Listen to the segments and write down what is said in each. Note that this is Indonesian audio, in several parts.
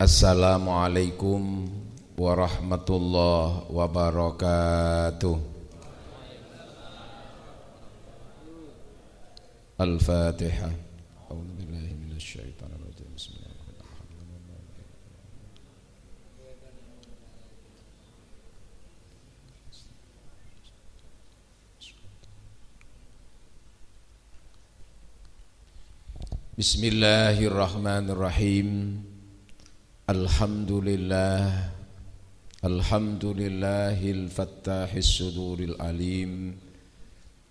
Assalamualaikum warahmatullahi wabarakatuh Al-Fatihah Bismillahirrahmanirrahim الحمد لله الحمد لله الفتاح الصدور العليم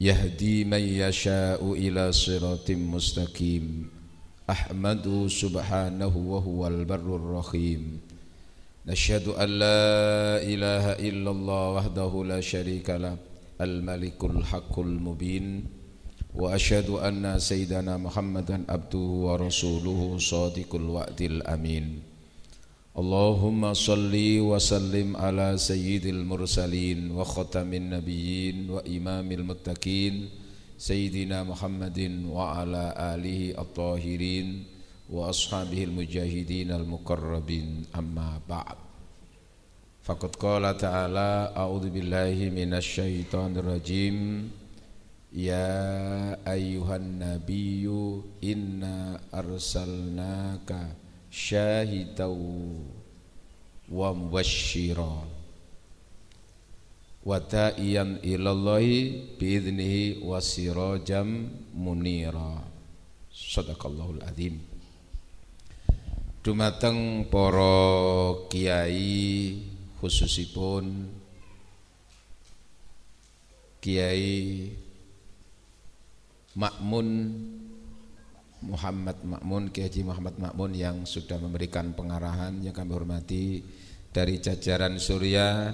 يهدي من يشاء إلى صراط مستقيم احمد سبحانه وهو البر الرحيم نشهد أن لا إله إلا الله وحده لا شريك له الملك الحق المبين وأشهد أن سيدنا محمدا عبده ورسوله صادق الوعد الأمين اللهم صل وسلم على سيد المرسلين وختم النبيين وإمام المتقين سيدنا محمد وعلى آله الطاهرين وأصحابه المجاهدين المقربين أما بعد فقد قال تعالى أعوذ بالله من الشيطان الرجيم يا أيها النبي إنا أرسلناك syahidau wa mubashira wa ta'iyan ilallahi biidnihi wa sirajam munira sadaqallahul azim dumateng para kiai khususipun kiai Makmun Muhammad Makmun, Kiai Haji Muhammad Makmun yang sudah memberikan pengarahan yang kami hormati dari jajaran Surya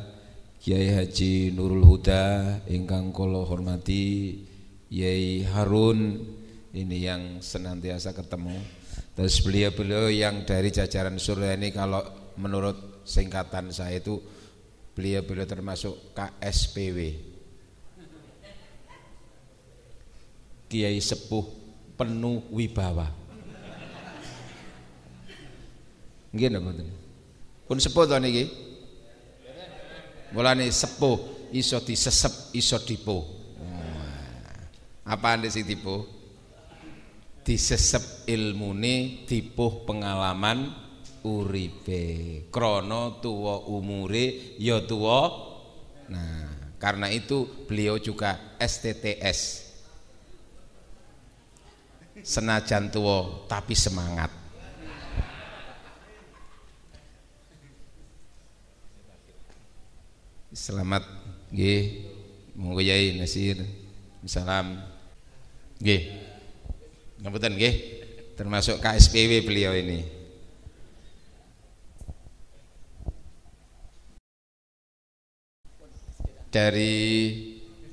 Kiai Haji Nurul Huda ingkang kula hormati Kiai Harun ini yang senantiasa ketemu terus beliau-beliau yang dari jajaran Surya ini kalau menurut singkatan saya itu beliau-beliau termasuk KSPW Kiai Sepuh penuh wibawa. Nggih napa mboten? Pun sepuh to niki? Mulane sepuh iso disesep iso dipo. Hmm. Apa anda sing dipo? Disesep ilmune, dipuh pengalaman uripe. krono tuwa umure ya tuwa. Nah, karena itu beliau juga STTS senajan tua tapi semangat selamat g monggo yai nasir salam g ngapunten g termasuk KSPW beliau ini dari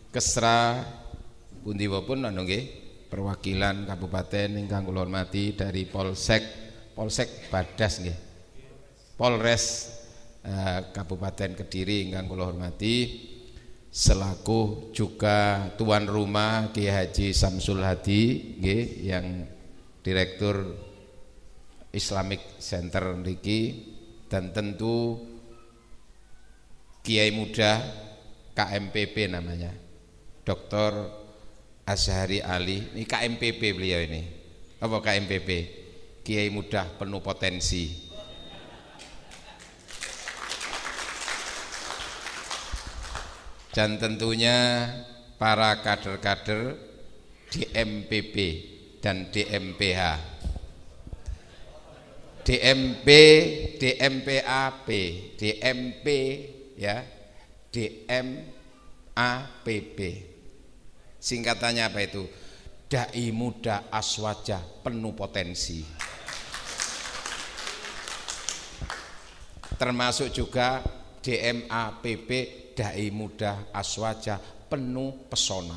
Kesra Pundiwa pun nggih perwakilan kabupaten yang kula hormati dari Polsek Polsek Badas Polres eh, Kabupaten Kediri yang kami hormati selaku juga tuan rumah Kiai Haji Samsul Hadi yang direktur Islamic Center niki dan tentu Kiai Muda KMPP namanya Dr. Asyhari Ali, ini KMPP beliau ini. Apa KMPP? Kiai muda penuh potensi. Dan tentunya para kader-kader di MPP dan DMPH. DMP, DMPAP, DMP ya, DMAPP. Singkatannya apa itu? Dai muda aswaja penuh potensi. Termasuk juga DMAPP Dai Muda Aswaja penuh pesona.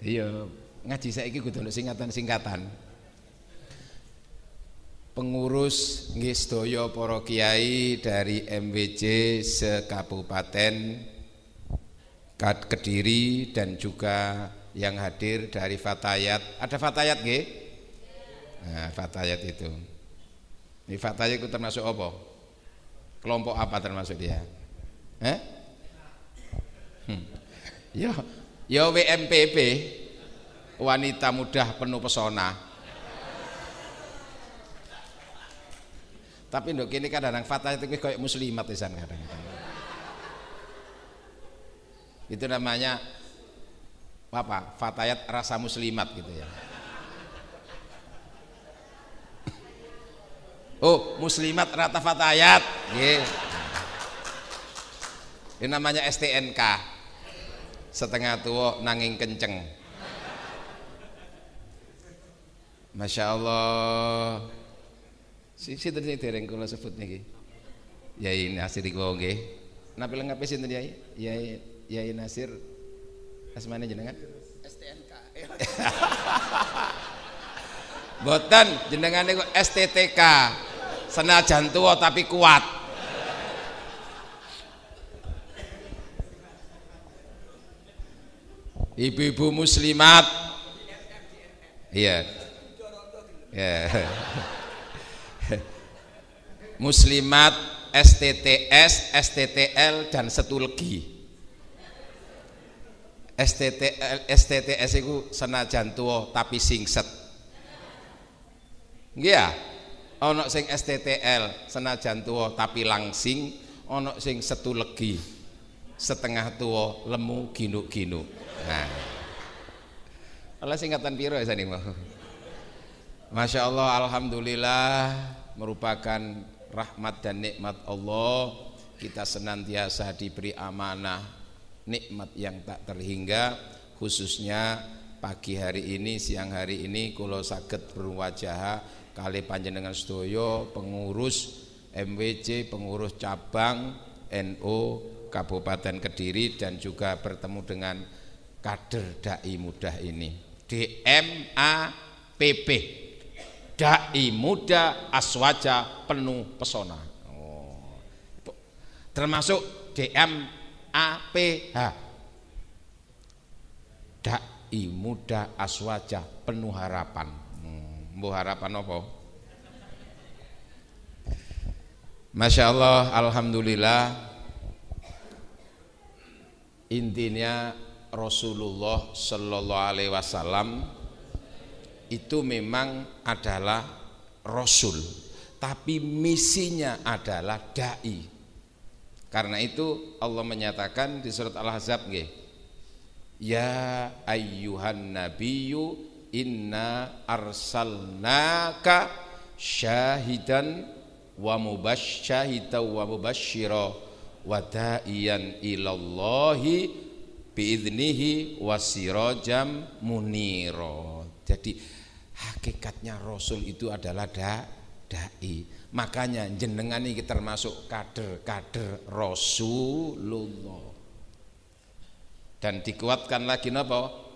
Iya, ngaji saya ini kudu singkatan-singkatan pengurus Ngistoyo Poro kiai dari MWC sekabupaten Kediri dan juga yang hadir dari Fatayat. Ada Fatayat nggih? Nah, Fatayat itu. Ini Fatayat itu termasuk apa? Kelompok apa termasuk dia? Eh? Hmm. Yo, ya, yo ya WMPP wanita mudah penuh pesona tapi ndok kini kadang-kadang fatah itu kayak muslimat pisan kadang-kadang itu namanya apa fatayat rasa muslimat gitu ya oh muslimat rata fatayat yeah. ini namanya STNK setengah tua nanging kenceng Masya Allah si sing dereng kula sebut niki? Yai Nasir iku nggih. Napa lengkap sinten Yai? Yai Yai Nasir asmane jenengan? STNK. Boten jenengan niku STTK. Senajan tuwa tapi kuat. Ibu-ibu muslimat. Iya. Yeah. Iya. Yeah. Muslimat, STTS, STTL dan setulgi. STTL, STTS itu senajan tua tapi singset. Iya. Ono sing STTL senajan tua tapi langsing, ono sing setulgi setengah tua lemu ginuk-ginuk. Nah. Oleh singkatan piro ya sani mau. Masya Allah Alhamdulillah merupakan rahmat dan nikmat Allah kita senantiasa diberi amanah nikmat yang tak terhingga khususnya pagi hari ini siang hari ini kulo sakit berwajah kali panjenengan sedoyo pengurus MWC pengurus cabang NO Kabupaten Kediri dan juga bertemu dengan kader dai mudah ini DMAPP dai muda aswaja penuh pesona. Oh. Termasuk DM APH. Dai muda aswaja penuh harapan. Hmm, harapan apa? Masya Allah, Alhamdulillah Intinya Rasulullah Sallallahu Alaihi Wasallam itu memang adalah rasul, tapi misinya adalah dai. Karena itu Allah menyatakan di surat Al-Ahzab Ya ayuhan nabiyyu inna arsalnaka syahidan wa mubasyahida wa mubasyira wa da'iyan ilallahi biiznihi wa sirajam munira. Jadi hakikatnya Rasul itu adalah da, dai. Makanya jenengan ini termasuk kader-kader Rasulullah. Dan dikuatkan lagi napa?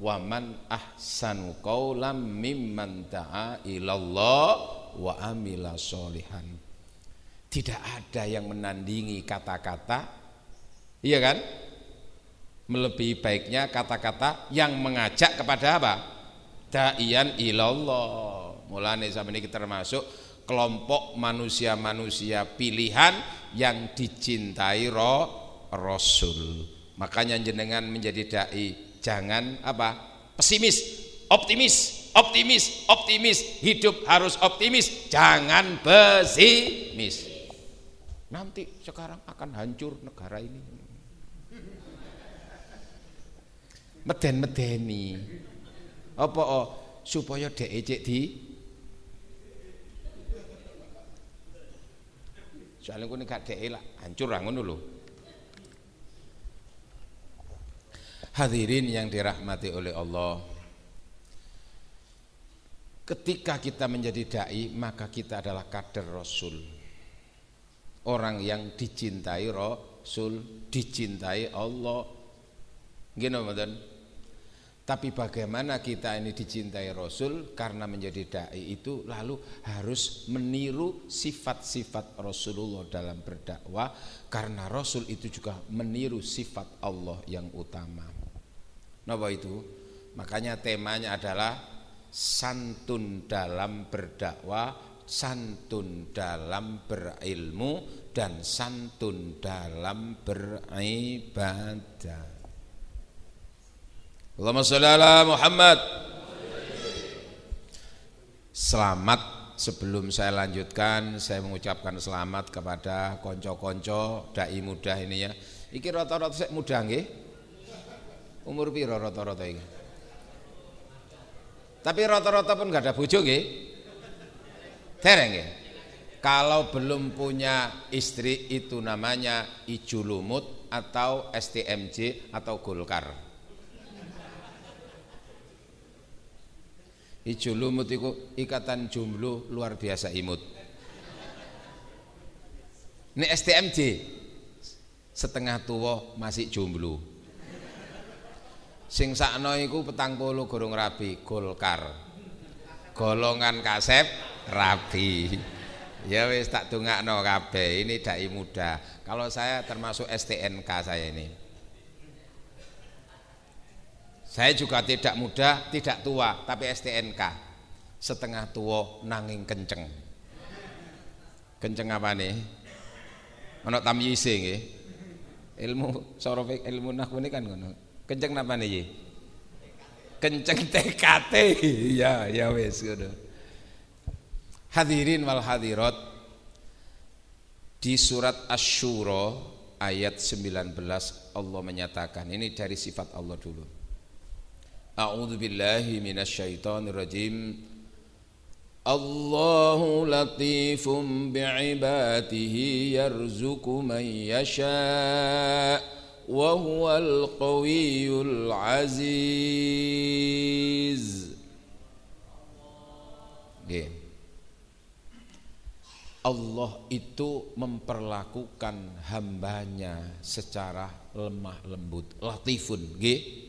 Waman ahsanu qaulam mimman da'a ilallah wa amila solihan. Tidak ada yang menandingi kata-kata, iya kan? Melebihi baiknya kata-kata yang mengajak kepada apa? da'ian ilallah mulane zaman ini termasuk kelompok manusia-manusia pilihan yang dicintai roh rasul makanya jenengan menjadi da'i jangan apa pesimis optimis optimis optimis hidup harus optimis jangan pesimis nanti sekarang akan hancur negara ini meden-medeni apa oh supaya dek ejek di soalnya kau gak dek e lah hancur lah dulu hadirin yang dirahmati oleh Allah ketika kita menjadi dai maka kita adalah kader rasul orang yang dicintai rasul dicintai Allah gimana tapi bagaimana kita ini dicintai Rasul karena menjadi dai itu lalu harus meniru sifat-sifat Rasulullah dalam berdakwah karena Rasul itu juga meniru sifat Allah yang utama. Napa itu? Makanya temanya adalah santun dalam berdakwah, santun dalam berilmu dan santun dalam beribadah. Allahumma sholli ala Muhammad. Selamat sebelum saya lanjutkan, saya mengucapkan selamat kepada konco-konco dai muda ini ya. Iki rata-rata saya muda nggih. Umur piro rata-rata ini? Tapi rata-rata pun enggak ada bojo nggih. Tereng nggih. Kalau belum punya istri itu namanya ijulumut atau STMJ atau Golkar. Ijulumut itu ikatan jumlah luar biasa imut. Ini STMJ setengah tua masih jumlu. Sing sakno iku petang puluh gorong rabi Golkar. Golongan kasep rabi. Ya wis tak dongakno kabeh ini dai muda. Kalau saya termasuk STNK saya ini. Saya juga tidak muda, tidak tua, tapi STNK. Setengah tua nanging kenceng. Kenceng apa nih? Ono tamyise nge? Ilmu sorofik ilmu nahu ini kan ngono. Kenceng apa nih? Kenceng TKT. ya, ya wes gitu. Hadirin wal hadirat di surat Asy-Syura ayat 19 Allah menyatakan ini dari sifat Allah dulu. أعوذ بالله من الشيطان الرجيم الله لطيف بعباده يرزق من يشاء وهو القوي العزيز okay. Allah itu memperlakukan hambanya secara lemah lembut latifun okay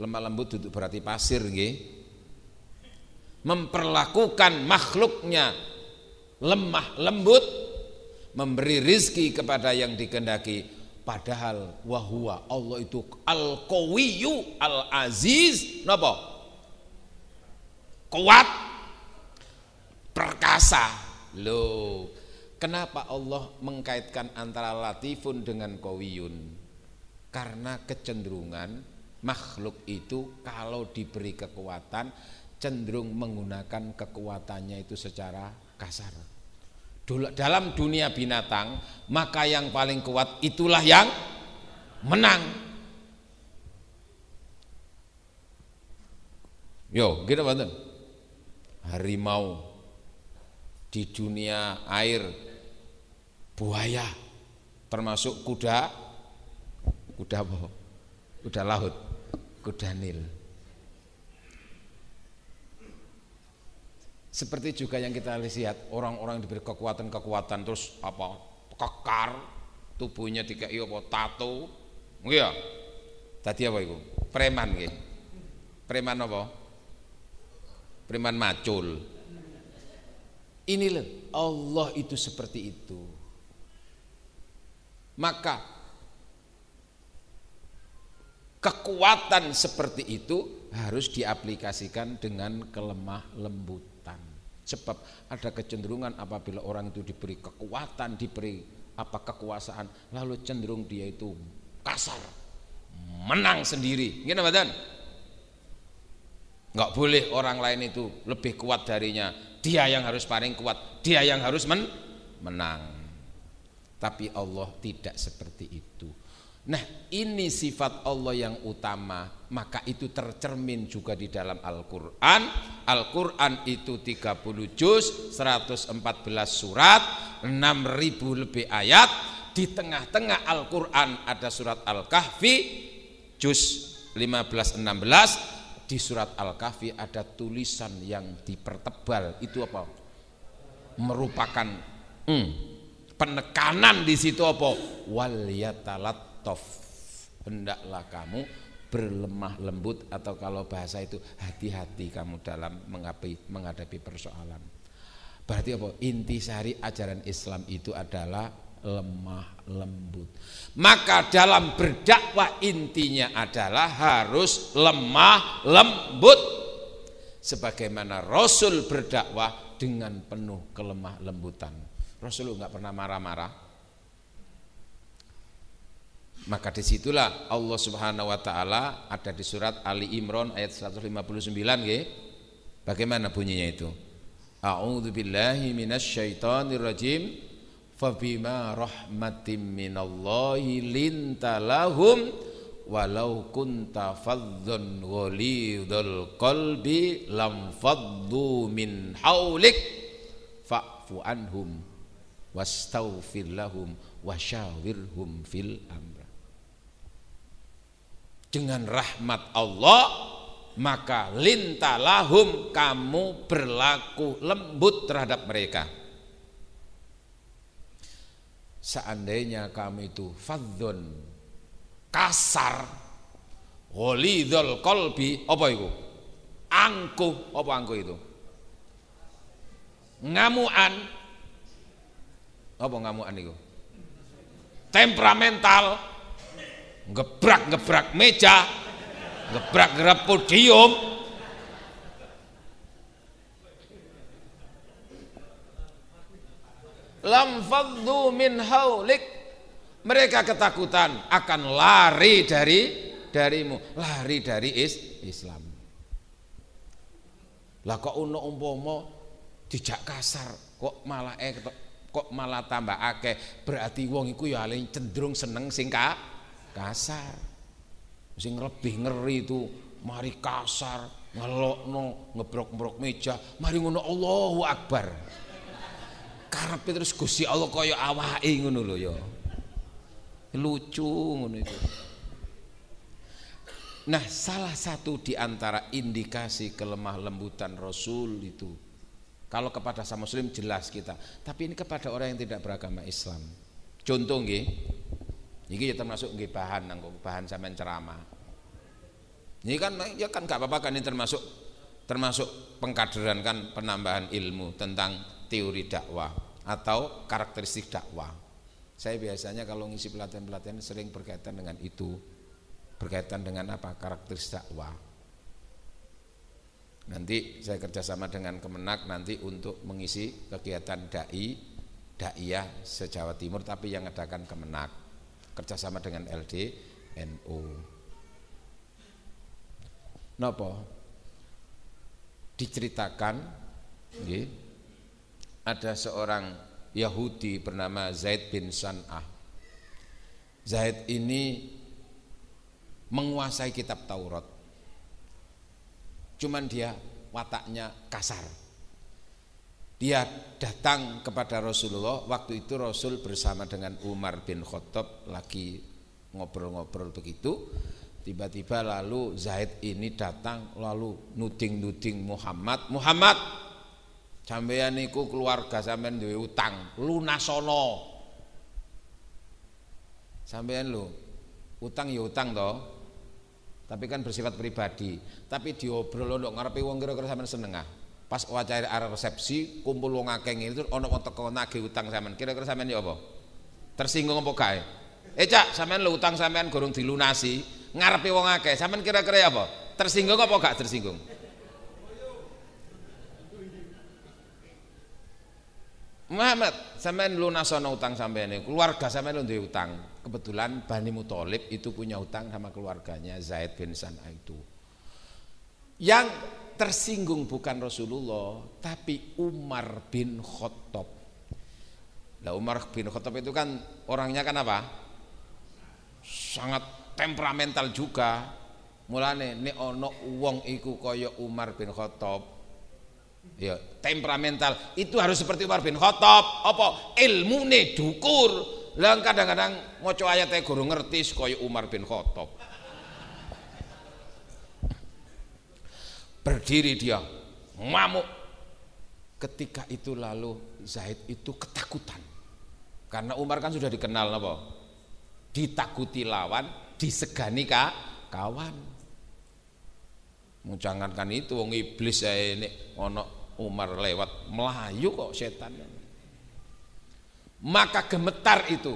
lemah lembut duduk berarti pasir nggih memperlakukan makhluknya lemah lembut memberi rizki kepada yang dikendaki padahal wahua Allah itu al kowiyu al aziz napa kuat perkasa lo kenapa Allah mengkaitkan antara latifun dengan kowiyun karena kecenderungan makhluk itu kalau diberi kekuatan cenderung menggunakan kekuatannya itu secara kasar. Dalam dunia binatang, maka yang paling kuat itulah yang menang. Yo, kita bantu. Harimau di dunia air, buaya, termasuk kuda, kuda apa? Kuda laut Go Daniel. Seperti juga yang kita lihat orang-orang yang diberi kekuatan-kekuatan terus apa kekar tubuhnya tiga iyo apa tato, iya. Tadi apa itu? Preman gitu. Preman apa? Preman macul. Inilah Allah itu seperti itu. Maka kekuatan seperti itu harus diaplikasikan dengan kelemah lembutan. Sebab ada kecenderungan apabila orang itu diberi kekuatan, diberi apa kekuasaan, lalu cenderung dia itu kasar, menang sendiri. Gimana badan? Enggak boleh orang lain itu lebih kuat darinya. Dia yang harus paling kuat, dia yang harus men menang. Tapi Allah tidak seperti itu. Nah ini sifat Allah yang utama Maka itu tercermin juga di dalam Al-Quran Al-Quran itu 30 juz 114 surat 6000 lebih ayat Di tengah-tengah Al-Quran ada surat Al-Kahfi Juz 15-16 Di surat Al-Kahfi ada tulisan yang dipertebal Itu apa? Merupakan hmm, penekanan di situ apa? Wal tof hendaklah kamu berlemah lembut atau kalau bahasa itu hati-hati kamu dalam menghadapi, menghadapi persoalan berarti apa sehari ajaran Islam itu adalah lemah lembut maka dalam berdakwah intinya adalah harus lemah lembut sebagaimana Rasul berdakwah dengan penuh kelemah lembutan Rasul nggak pernah marah-marah maka disitulah Allah Subhanahu wa taala ada di surat Ali Imran ayat 159 Ye. Bagaimana bunyinya itu? A'udzu billahi minasyaitonir rajim. Fabima rahmatim minallahi lintalahum walau kunta fadzun ghalidul qalbi lam faddu min haulik fa'fu anhum wastaghfir lahum wasyawirhum fil amr dengan rahmat Allah maka lintalahum kamu berlaku lembut terhadap mereka seandainya kamu itu fadzun kasar walidul kolbi apa itu angkuh apa angkuh itu ngamuan apa ngamuan itu temperamental gebrak-gebrak meja, gebrak-gebrak podium. Lam fadhu min haulik. Mereka ketakutan akan lari dari darimu, lari dari is, Islam. Lah kok ono umpomo dijak kasar, kok malah eh, kok malah tambah akeh, berarti wong iku ya cenderung seneng sing kasar sing lebih ngeri itu mari kasar ngelokno ngebrok-brok meja mari ngono Allahu Akbar karena terus gusi Allah kaya awahi ngono lho ya lucu ngono itu Nah salah satu di antara indikasi kelemah lembutan Rasul itu Kalau kepada sama muslim jelas kita Tapi ini kepada orang yang tidak beragama Islam Contoh nggih jadi ya termasuk nggih bahan nanggo bahan sampean ceramah. Ini kan ya kan gak apa-apa kan ini termasuk termasuk pengkaderan kan penambahan ilmu tentang teori dakwah atau karakteristik dakwah. Saya biasanya kalau ngisi pelatihan-pelatihan sering berkaitan dengan itu. Berkaitan dengan apa? Karakteristik dakwah. Nanti saya kerjasama dengan Kemenak nanti untuk mengisi kegiatan dai, daiyah se Jawa Timur tapi yang adakan Kemenak kerjasama dengan LD NU Nopo diceritakan ada seorang Yahudi bernama Zaid bin San'ah Zaid ini menguasai kitab Taurat cuman dia wataknya kasar dia datang kepada Rasulullah Waktu itu Rasul bersama dengan Umar bin Khattab Lagi ngobrol-ngobrol begitu Tiba-tiba lalu Zaid ini datang Lalu nuding-nuding Muhammad Muhammad Sampeyan niku keluarga sampean duwe utang lunasono. Sampeyan lho, utang ya utang toh. Tapi kan bersifat pribadi. Tapi diobrol ndok ngarepe wong kira-kira sampean seneng ah pas wacara arah resepsi kumpul wong akeh ngene ono ana wong teko nagih utang sampean kira-kira samen ya apa tersinggung apa kae eh cak sampean lo utang samen gorong dilunasi ngarepe wong akeh samen kira-kira ya apa tersinggung apa gak tersinggung Muhammad, samen sampean lunasono utang sampean keluarga sampean lu utang. Kebetulan Bani Muthalib itu punya utang sama keluarganya Zaid bin San'a itu. Yang tersinggung bukan Rasulullah tapi Umar bin Khattab lah Umar bin Khattab itu kan orangnya kan apa sangat temperamental juga mulane nek ana wong iku kaya Umar bin Khattab ya temperamental itu harus seperti Umar bin Khattab apa ilmune dukur lah kadang-kadang maca ayate guru ngerti kaya Umar bin Khattab Berdiri dia, mamuk. Ketika itu lalu Zaid itu ketakutan. Karena Umar kan sudah dikenal apa? Ditakuti lawan, disegani kak, kawan. Jangankan itu wong iblis saya ini ono Umar lewat melayu kok setan. Maka gemetar itu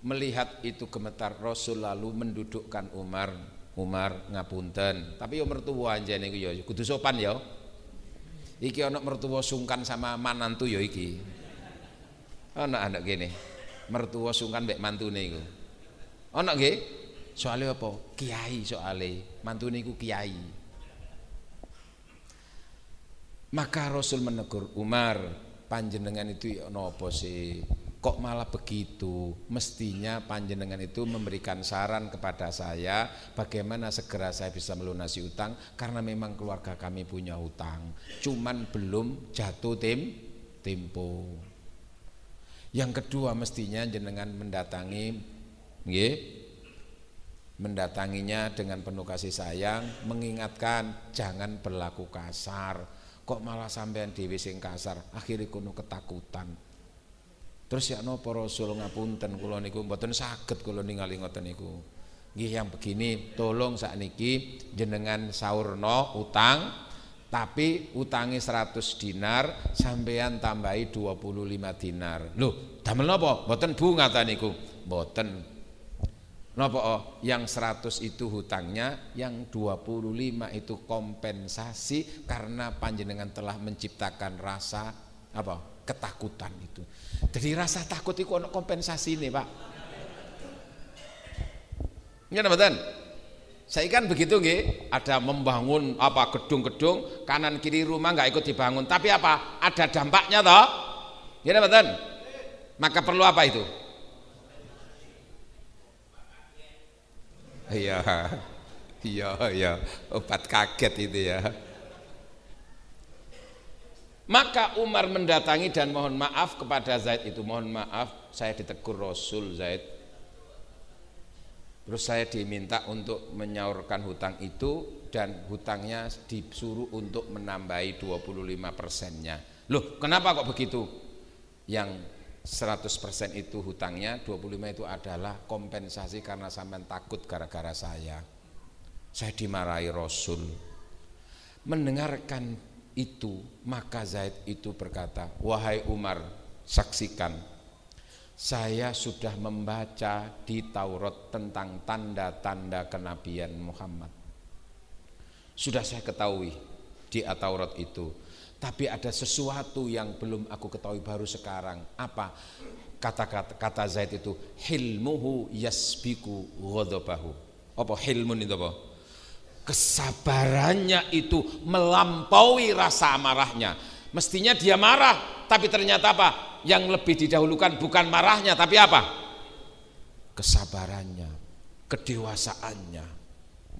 melihat itu gemetar Rasul lalu mendudukkan Umar Umar ngapunten tapi yo mertua anjene iku yo kudu sopan yo iki anak mertua sungkan sama manantu yo iki ana anak gini, mertua sungkan mek mantune Oh anak gini, soalnya apa kiai soalnya, mantune iku kiai maka Rasul menegur Umar panjenengan itu ya napa sih kok malah begitu mestinya panjenengan itu memberikan saran kepada saya bagaimana segera saya bisa melunasi utang karena memang keluarga kami punya utang cuman belum jatuh tim tempo yang kedua mestinya jenengan mendatangi ye, mendatanginya dengan penuh kasih sayang mengingatkan jangan berlaku kasar kok malah sampean dewi sing kasar akhirnya kuno ketakutan Terus ya nopo Rasul ngapunten kula niku mboten saged kula ningali ngoten niku. Nggih yang begini tolong sakniki jenengan saurno utang tapi utangi 100 dinar sampean tambahi 25 dinar. Loh, damel napa? Mboten bu niku. Mboten. Napa oh? Yang 100 itu hutangnya, yang 25 itu kompensasi karena panjenengan telah menciptakan rasa apa? ketakutan itu. Jadi rasa takut itu untuk kompensasi nih pak. apa teman Saya kan begitu nih, ada membangun apa gedung-gedung kanan kiri rumah nggak ikut dibangun, tapi apa? Ada dampaknya toh? Ini iya, teman Maka perlu apa itu? Iya, iya, iya, obat kaget itu ya. Maka Umar mendatangi dan mohon maaf kepada Zaid itu, mohon maaf saya ditegur Rasul Zaid. Terus saya diminta untuk menyaurkan hutang itu dan hutangnya disuruh untuk menambahi 25 persennya. Loh kenapa kok begitu? Yang 100 persen itu hutangnya, 25 itu adalah kompensasi karena sampean takut gara-gara saya. Saya dimarahi Rasul. Mendengarkan itu maka Zaid itu berkata wahai Umar saksikan saya sudah membaca di Taurat tentang tanda-tanda kenabian Muhammad sudah saya ketahui di Taurat itu tapi ada sesuatu yang belum aku ketahui baru sekarang apa kata kata, kata Zaid itu hilmuhu yasbiku ghadabahu apa hilmun itu apa Kesabarannya itu melampaui rasa amarahnya. Mestinya dia marah, tapi ternyata apa? Yang lebih didahulukan bukan marahnya, tapi apa? Kesabarannya, kedewasaannya.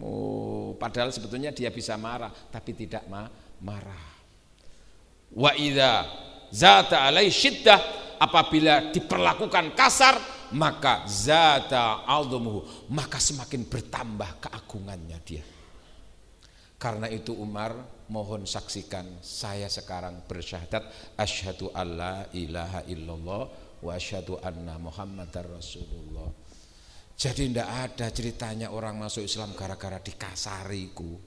Oh, padahal sebetulnya dia bisa marah, tapi tidak ma marah. Wa idza zata alai syiddah apabila diperlakukan kasar maka zata aldumuhu maka semakin bertambah keagungannya dia. Karena itu Umar mohon saksikan saya sekarang bersyahadat asyhadu alla ilaha illallah wa asyhadu anna muhammadar rasulullah. Jadi tidak ada ceritanya orang masuk Islam gara-gara dikasariku.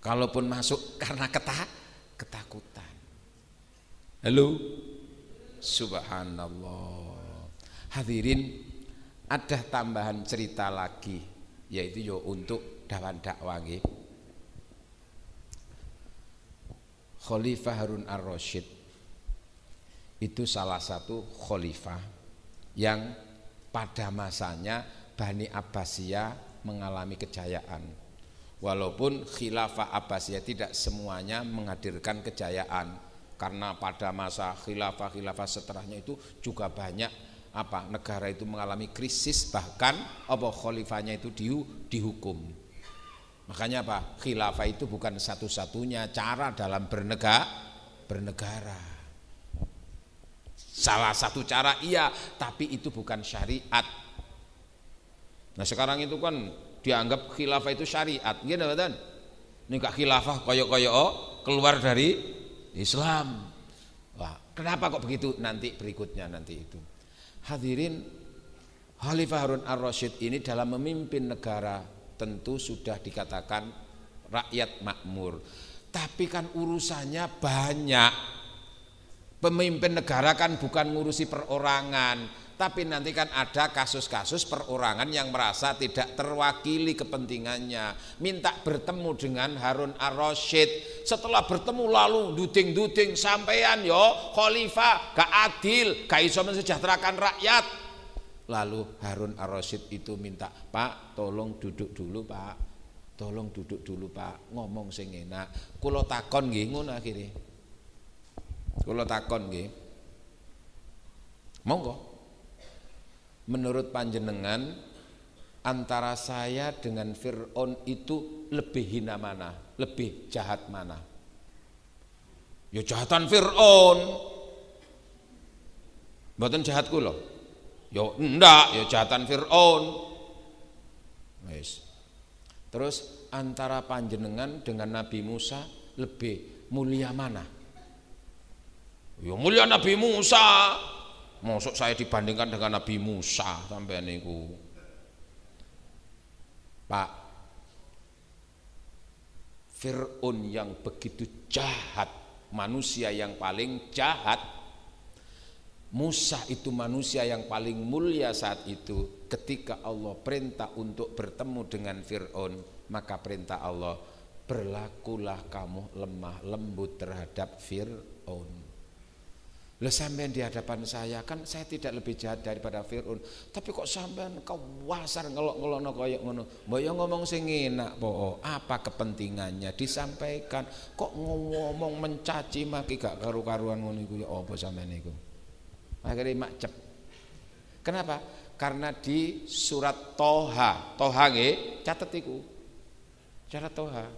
Kalaupun masuk karena ketah ketakutan. Halo. Subhanallah. Hadirin, ada tambahan cerita lagi yaitu yo untuk dawan dakwangi. Khalifah Harun Ar-Rasyid itu salah satu khalifah yang pada masanya Bani Abbasiyah mengalami kejayaan. Walaupun khilafah Abbasiyah tidak semuanya menghadirkan kejayaan karena pada masa khilafah-khilafah setelahnya itu juga banyak apa negara itu mengalami krisis bahkan apa khalifahnya itu dihukum Makanya apa? Khilafah itu bukan satu-satunya cara dalam bernegara, bernegara. Salah satu cara iya, tapi itu bukan syariat. Nah sekarang itu kan dianggap khilafah itu syariat, gitu kan? Ini gak khilafah koyok-koyok oh, keluar dari Islam. Wah, kenapa kok begitu? Nanti berikutnya nanti itu. Hadirin Khalifah Harun Ar-Rasyid ini dalam memimpin negara tentu sudah dikatakan rakyat makmur. Tapi kan urusannya banyak. Pemimpin negara kan bukan ngurusi perorangan, tapi nanti kan ada kasus-kasus perorangan yang merasa tidak terwakili kepentingannya minta bertemu dengan Harun Ar-Rasyid setelah bertemu lalu duding-duding sampean yo khalifah gak adil gak iso mensejahterakan rakyat Lalu Harun Ar-Rasyid itu minta, "Pak, tolong duduk dulu, Pak. Tolong duduk dulu, Pak. Ngomong sing enak." Kulo takon nggih ngono akhire. takon takon nggih. Monggo. Menurut panjenengan antara saya dengan Fir'aun itu lebih hina mana? Lebih jahat mana? Ya jahatan Fir'aun. Mboten jahat kula. Yo enggak, yo jahatan Fir'aun. Yes. Terus antara panjenengan dengan Nabi Musa lebih mulia mana? Yo mulia Nabi Musa. Masuk saya dibandingkan dengan Nabi Musa sampai niku. Pak Fir'un yang begitu jahat, manusia yang paling jahat Musa itu manusia yang paling mulia saat itu ketika Allah perintah untuk bertemu dengan Fir'aun maka perintah Allah berlakulah kamu lemah lembut terhadap Fir'aun lah sampean di hadapan saya kan saya tidak lebih jahat daripada Fir'aun tapi kok sampean kau wasar ngelok-ngelokno koyo ngono boyo ngomong sing enak po apa kepentingannya disampaikan kok ngomong mencaci maki gak karu-karuan ngono iku ya apa sampean maka macet. makcep kenapa karena di surat Toha Toha nge, catat itu. Surat Toha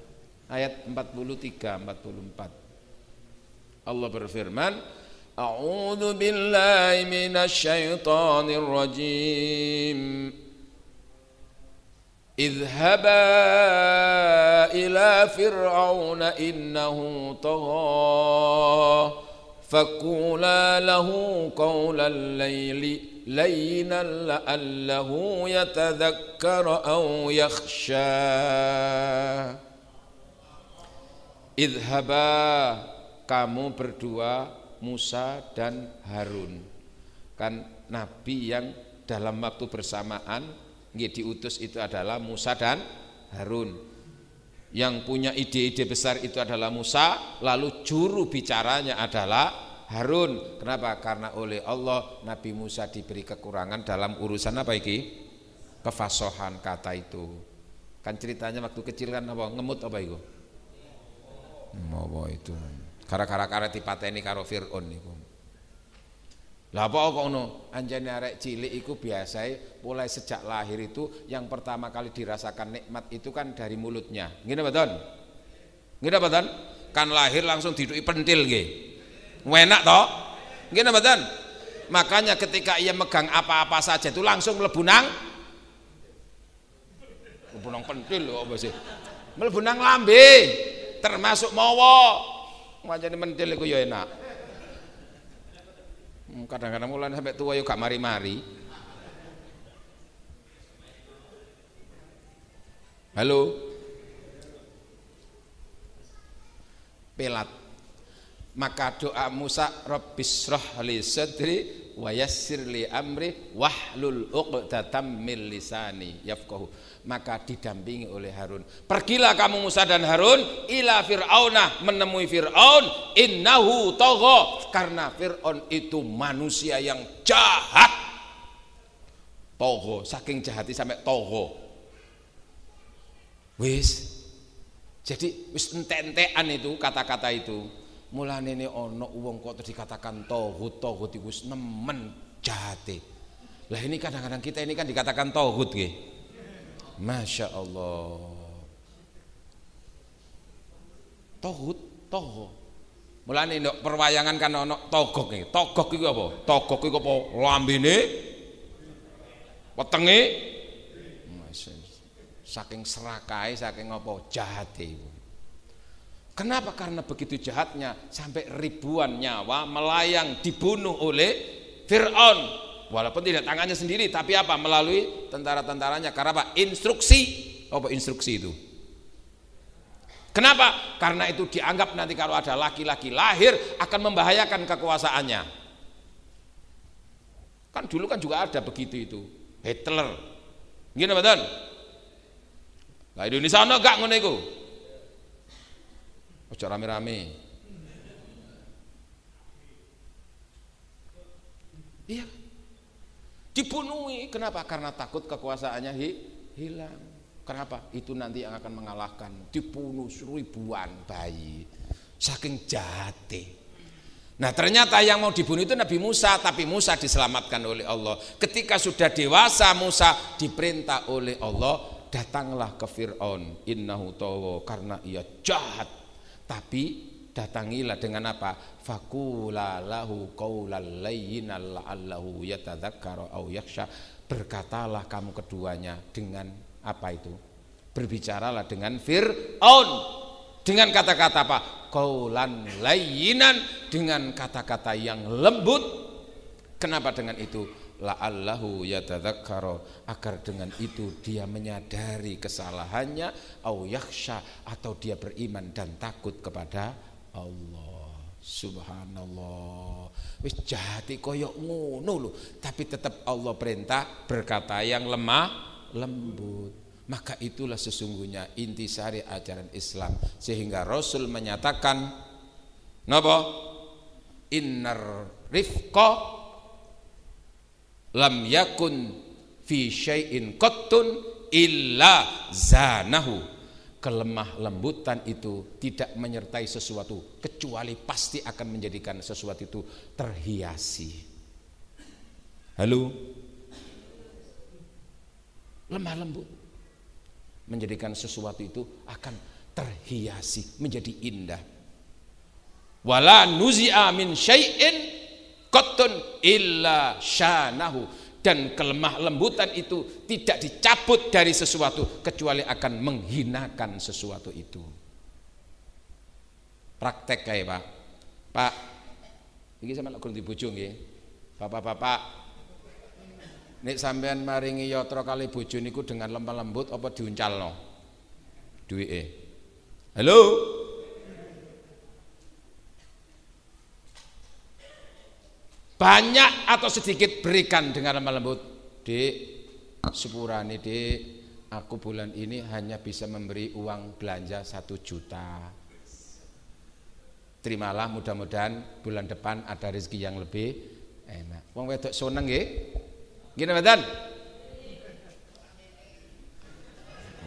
ayat 43 44 Allah berfirman A'udhu billahi syaitanir rajim اذهبا إلى فرعون إنه طغى فقولا له قولا الليل لينا لعله يتذكر أو يخشى اذهبا kamu berdua Musa dan Harun Kan Nabi yang dalam waktu bersamaan diutus itu adalah Musa dan Harun yang punya ide-ide besar itu adalah Musa, lalu juru bicaranya adalah Harun. Kenapa? Karena oleh Allah Nabi Musa diberi kekurangan dalam urusan apa iki? Kefasohan kata itu. Kan ceritanya waktu kecil kan apa? Ngemut apa itu? Mau itu. Kara-kara dipateni karo Fir'un itu. Lah apa kok ngono? Anjane arek cilik iku biasae mulai sejak lahir itu yang pertama kali dirasakan nikmat itu kan dari mulutnya. Ngene ton? Ngene ton? Kan lahir langsung diduki pentil nggih. Enak to? Ngene ton? Makanya ketika ia megang apa-apa saja itu langsung mlebu nang mlebu nang pentil lho apa sih? Mlebu nang lambe termasuk mawa. Wajane pentil iku ya enak. Hmm, kadang-kadang mulai sampai tua yuk gak mari-mari halo pelat maka doa Musa Rabbisroh li sadri wa yassir li amri wahlul uqdatam min lisani yafqahu maka didampingi oleh Harun pergilah kamu Musa dan Harun ila fir'auna menemui Fir'aun innahu togho karena Fir'aun itu manusia yang jahat togo saking jahati sampai togo wis jadi wis ente itu kata-kata itu Mulane ini ono uang kok dikatakan tohut tohut iku nemen jahati Lah ini kadang-kadang kita ini kan dikatakan tohut gih Masya Allah. Tauhid, toho. Mulane dok perwayangan kan ono togok nih Togok itu apa? Togok itu apa? nih petengi saking serakai saking apa jahati itu Kenapa? Karena begitu jahatnya sampai ribuan nyawa melayang dibunuh oleh Fir'aun. Walaupun tidak tangannya sendiri, tapi apa? Melalui tentara-tentaranya. Karena apa? Instruksi. Apa instruksi itu? Kenapa? Karena itu dianggap nanti kalau ada laki-laki lahir akan membahayakan kekuasaannya. Kan dulu kan juga ada begitu itu. Hitler. Gini Pak betul? Lah Indonesia ono gak ngono Ojo rame-rame. Iya. Dibunuhi. Kenapa? Karena takut kekuasaannya hi hilang. Kenapa? Itu nanti yang akan mengalahkan. Dibunuh ribuan bayi. Saking jahatnya. Nah ternyata yang mau dibunuh itu Nabi Musa Tapi Musa diselamatkan oleh Allah Ketika sudah dewasa Musa diperintah oleh Allah Datanglah ke Fir'aun Innahu towo Karena ia jahat tapi datangilah dengan apa fakula lahu qaulal layyinal la'allahu au yakhsha berkatalah kamu keduanya dengan apa itu berbicaralah dengan fir'aun dengan kata-kata apa kaulan layinan dengan kata-kata yang lembut kenapa dengan itu la'allahu yatadzakkara agar dengan itu dia menyadari kesalahannya au yakhsha atau dia beriman dan takut kepada Allah subhanallah wis jati koyo ngono lho tapi tetap Allah perintah berkata yang lemah lembut maka itulah sesungguhnya inti sari ajaran Islam sehingga Rasul menyatakan napa innar rifqa lam yakun fi syai'in qattun illa zanahu kelemah lembutan itu tidak menyertai sesuatu kecuali pasti akan menjadikan sesuatu itu terhiasi. Halo? Lemah lembut menjadikan sesuatu itu akan terhiasi menjadi indah. Wala nuzi'a min syai'in koton illa syanahu dan kelemah lembutan itu tidak dicabut dari sesuatu kecuali akan menghinakan sesuatu itu praktek kayak pak pak ini sama lakukan di bujung ya bapak-bapak Nik sampean maringi yotro kali bujung niku dengan lemah lembut apa diuncal no E, halo Banyak atau sedikit berikan dengan lemah lembut. di sepurani Di aku bulan ini hanya bisa memberi uang belanja satu juta. Terimalah mudah-mudahan bulan depan ada rezeki yang lebih enak. uang wedok seneng ya? Gini badan.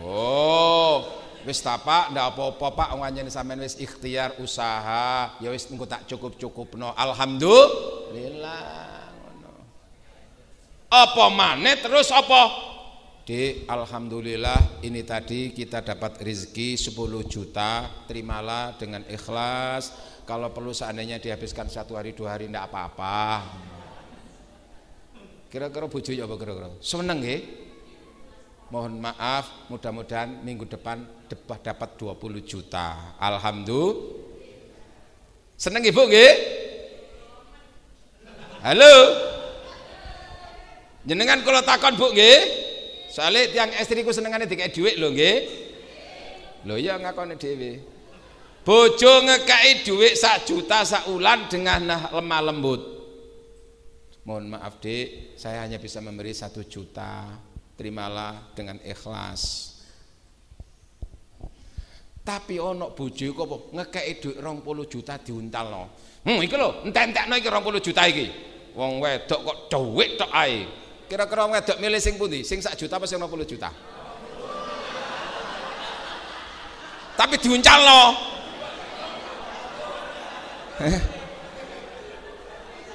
Oh, wis Tapa, ndak apa-apa Pak wong anjen sampean wis ikhtiar usaha ya wis engko tak cukup-cukupno alhamdulillah Alhamdulillah, Apa mana terus apa? Di alhamdulillah ini tadi kita dapat rezeki 10 juta, terimalah dengan ikhlas. Kalau perlu seandainya dihabiskan satu hari dua hari tidak apa-apa. Kira-kira bojo ya apa kira-kira? Seneng ya Mohon maaf, mudah-mudahan minggu depan dapat 20 juta. Alhamdulillah. Seneng Ibu ya Halo. Jenengan kalau takon bu nggih. Soale tiang istriku senengane dikek dhuwit lho nggih. Lho iya ngakone dhewe. Bojo ngekei dhuwit sak juta sak ulan dengan nah lemah lembut. Mohon maaf dek, saya hanya bisa memberi satu juta. Terimalah dengan ikhlas. Tapi ono bojo kok ngekei dhuwit 20 juta diuntal no. Hmm, iki lho, entek-entekno iki 20 juta iki. Wong wedok kok dhuwit tok ae. Kira-kira wong wedok milih sing pundi? Sing sak juta apa sing 50 juta? Tapi diuncal lo eh?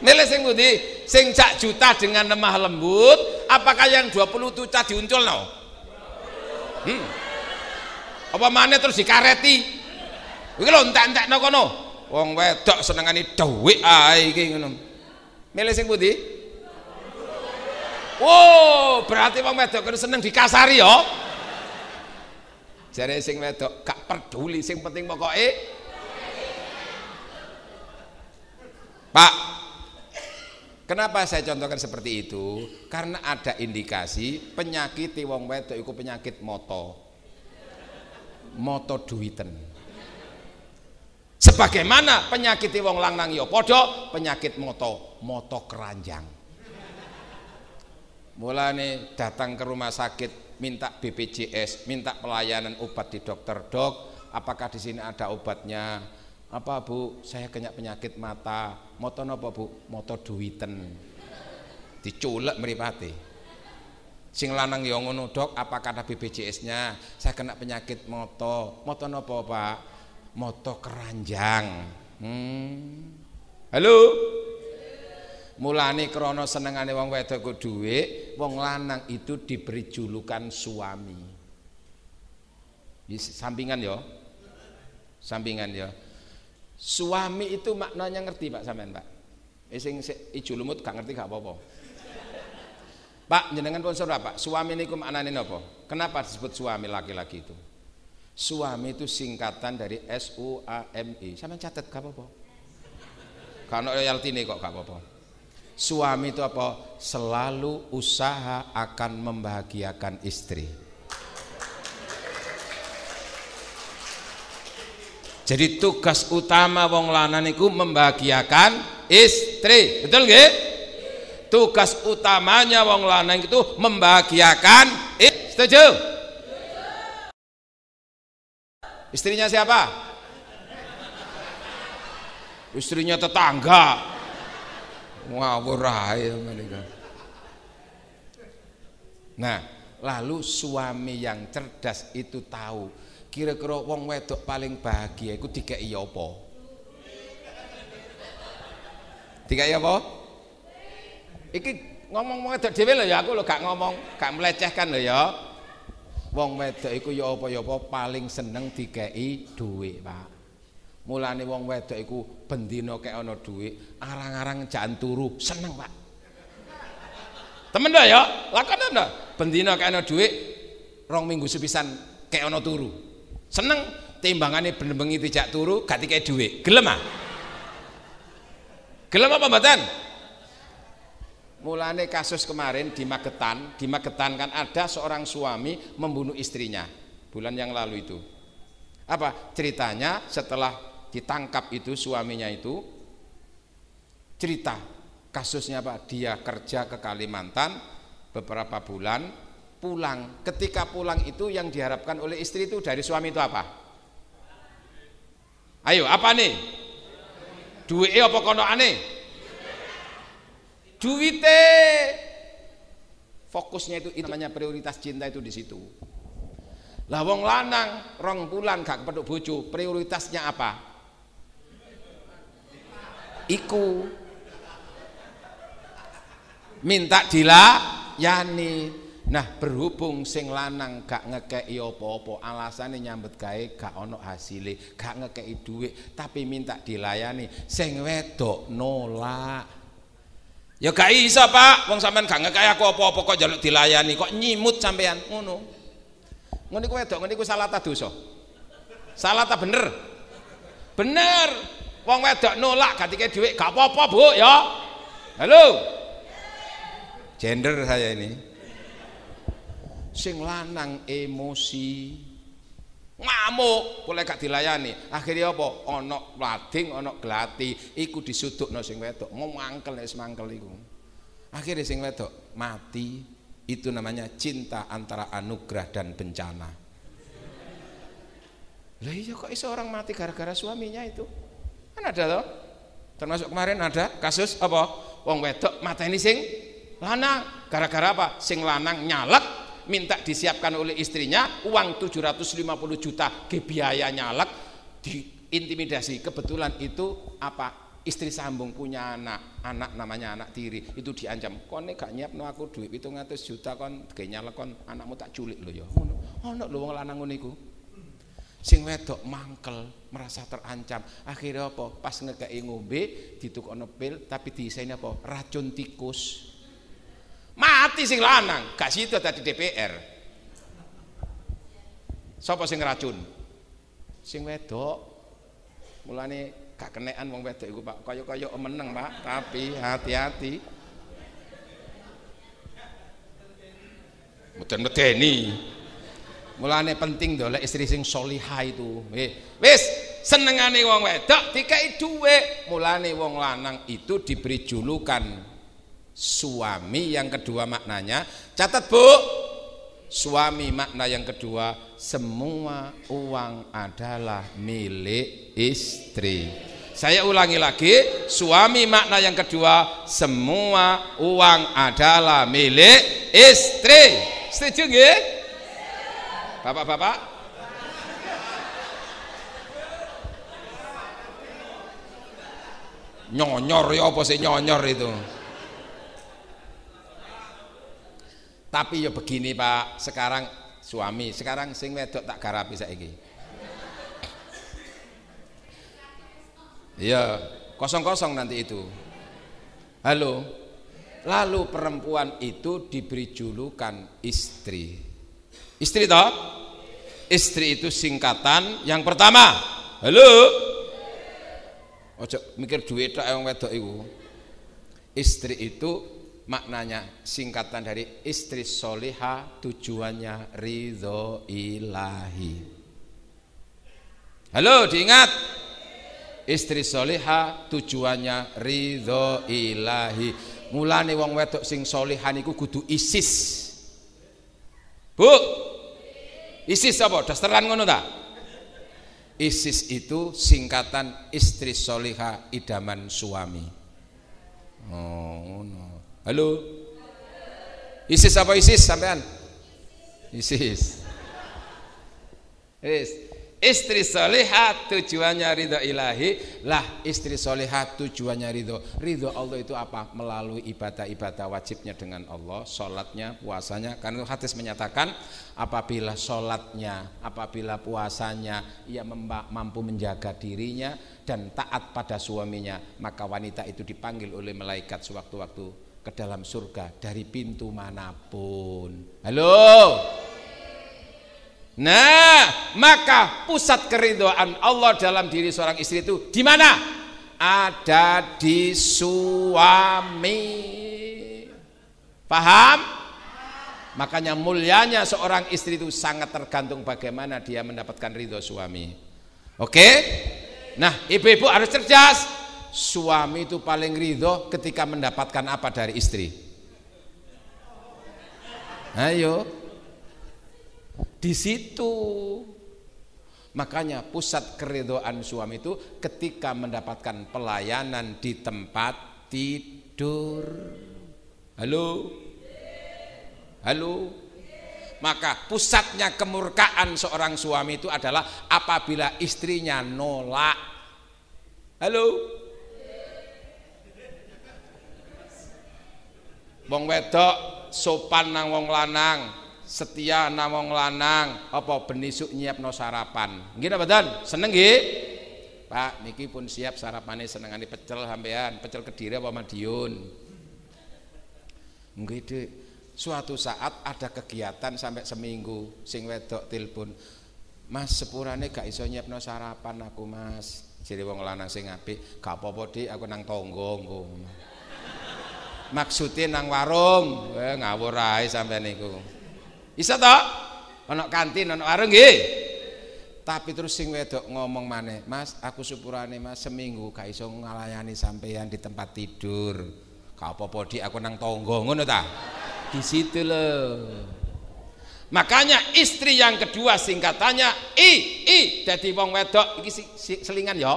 Milih sing pundi? Sing sak juta dengan lemah lembut, apakah yang 20 juta diuncul no? Hmm. Apa mana terus dikareti? Iki lho entek-entekno kono. Wong wedok senengane dhuwit ae iki ngono. Milih sing putih. Wow, berarti wong wedok kudu seneng dikasari yo. Jare sing wedok gak peduli, sing penting pokoke Pak, kenapa saya contohkan seperti itu? Karena ada indikasi penyakit wong wedok itu penyakit moto. Moto duiten. Sebagaimana penyakit wong lanang ya padha penyakit moto, moto keranjang. Mulane datang ke rumah sakit minta BPJS, minta pelayanan obat di dokter. Dok, apakah di sini ada obatnya? Apa Bu? Saya kena penyakit mata. Moto nopo Bu? Moto duiten. Diculek meripati. Sing lanang ya ngono, Dok, apakah ada BPJS-nya? Saya kena penyakit moto. Moto nopo Pak? moto keranjang hmm. halo Mulani krana senengane wong wedok ku dhuwit wong lanang itu diberi julukan suami sampingan ya sampingan ya suami itu maknanya ngerti pak sampean pak Ising eh, ijo lumut gak ngerti gak apa-apa pak jenengan pun surat pak suami niku maknane napa kenapa disebut suami laki-laki itu Suami itu singkatan dari S U A M I. Sama catat gak apa kalau Karena royalti nih kok gak apa Suami itu apa? Selalu usaha akan membahagiakan istri. Jadi tugas utama wong lanan itu membahagiakan istri. Betul nggih? Tugas utamanya wong lanang itu membahagiakan istri. Setuju? Istrinya siapa? Istrinya tetangga. Nah, lalu suami yang cerdas itu tahu kira-kira wong wedok paling bahagia itu tiga iopo. Tiga iopo? Iki ngomong ngomong dhewe lho ya aku lho gak ngomong, gak melecehkan lho ya wong wedok iku ya apa ya apa paling seneng dikei dhuwit, Pak. Mulane wong wedok iku bendina kek ana dhuwit, arang-arang jan turu, seneng, Pak. Temen dah ya? Lakon dah. Bendina kek ana dhuwit, rong minggu sepisan kek ana turu. Seneng timbangane benbengi tidak turu, gak dikei dhuwit. Gelem ah? Gelem apa mboten? Mulane kasus kemarin di Magetan, di Magetan kan ada seorang suami membunuh istrinya bulan yang lalu itu. Apa ceritanya setelah ditangkap itu suaminya itu cerita kasusnya Pak dia kerja ke Kalimantan beberapa bulan pulang ketika pulang itu yang diharapkan oleh istri itu dari suami itu apa ayo apa nih Duwe apa kono aneh duwite fokusnya itu, itu namanya prioritas cinta itu di situ lah wong lanang rong bulan gak kepeduk bucu prioritasnya apa iku minta dila dilayani nah berhubung sing lanang gak ngekei opo-opo alasannya nyambet gawe gak ono hasilnya gak ngekei duit tapi minta dilayani sing wedok nolak Ya gak iso, Pak. Wong sampean gak ngekaya aku apa-apa kok jaluk dilayani, kok nyimut sampean ngono. Ngono iku wedok, ngono iku salah ta dosa. Salah ta bener? Bener. Wong wedok nolak gatike dhuwit gak apa-apa, Bu, ya. Halo. Gender saya ini. Sing lanang emosi, ngamuk boleh gak dilayani akhirnya apa onok lading onok gelati ikut disuduk no sing wedok mau mangkel ya semangkel iku akhirnya sing wedok mati itu namanya cinta antara anugerah dan bencana lah iya kok iso orang mati gara-gara suaminya itu kan ada loh termasuk kemarin ada kasus apa wong wedok mata ini sing lanang gara-gara apa sing lanang nyalek minta disiapkan oleh istrinya uang 750 juta biaya nyalak diintimidasi kebetulan itu apa istri sambung punya anak anak namanya anak tiri itu diancam nek gak nyiapno aku duit itu ngatus juta kon ge nyalek kon anakmu tak culik lo ya oh no lu wong lanang iku sing wedok mangkel merasa terancam akhirnya apa pas ngekei ngombe ditukokno pil tapi diisaini apa racun tikus mati sing lanang gak situ tadi DPR sopo sing racun sing wedok mulane gak kenaan wong wedok iku Pak kaya-kaya meneng Pak tapi hati-hati mudah ini mulane penting dolek istri sing solihah itu wis senengane wong wedok dikai we mulane wong lanang itu diberi julukan suami yang kedua maknanya catat bu suami makna yang kedua semua uang adalah milik istri saya ulangi lagi suami makna yang kedua semua uang adalah milik istri setuju nggih bapak-bapak nyonyor ya apa sih nyonyor itu Tapi ya begini Pak, sekarang suami, sekarang sing wedok tak garapi saiki. Iya, kosong-kosong nanti itu. Halo. Lalu perempuan itu diberi julukan istri. Istri toh? Istri itu singkatan yang pertama. Halo. Ojo mikir duit tok wedok iku. Istri itu maknanya singkatan dari istri soliha tujuannya ridho ilahi halo diingat istri soliha tujuannya ridho ilahi mulane wong wedok sing soliha niku kudu isis bu isis apa dasteran ngono ta Isis itu singkatan istri soliha idaman suami. Oh, no. Halo? ISIS apa ISIS sampean? ISIS. ISIS. Istri solehah tujuannya ridho ilahi Lah istri solehah tujuannya ridho Ridho Allah itu apa? Melalui ibadah-ibadah wajibnya dengan Allah Sholatnya, puasanya Karena itu hadis menyatakan Apabila sholatnya, apabila puasanya Ia mampu menjaga dirinya Dan taat pada suaminya Maka wanita itu dipanggil oleh malaikat sewaktu-waktu ke dalam surga dari pintu manapun. Halo. Nah, maka pusat keridhaan Allah dalam diri seorang istri itu di mana? Ada di suami. Paham? Makanya mulianya seorang istri itu sangat tergantung bagaimana dia mendapatkan ridho suami. Oke? Nah, ibu-ibu harus cerdas suami itu paling ridho ketika mendapatkan apa dari istri? Ayo, di situ. Makanya pusat keridoan suami itu ketika mendapatkan pelayanan di tempat tidur. Halo? Halo? Maka pusatnya kemurkaan seorang suami itu adalah apabila istrinya nolak. Halo? wong wedok sopan nang wong lanang setia nang wong lanang apa benisuk nyiapno sarapan nggih dan seneng nggih Pak niki pun siap seneng senengane pecel sampean pecel kediri apa Madiun nggih Dik suatu saat ada kegiatan sampai seminggu sing wedok telepon Mas sepurane gak iso nyiap nyiapno sarapan aku Mas jadi wong lanang sing apik gak apa-apa aku nang tonggong maksudnya nang warung eh, ngawur aja sampai niku bisa tak? ada kantin ada warung nggih tapi terus sing wedok ngomong mana mas aku supurane mas seminggu gak iso ngalayani sampeyan di tempat tidur kau apa di aku nang tonggong ngono ta di situ loh Makanya istri yang kedua singkatannya i i jadi wong wedok iki si, si, selingan yo. Ya.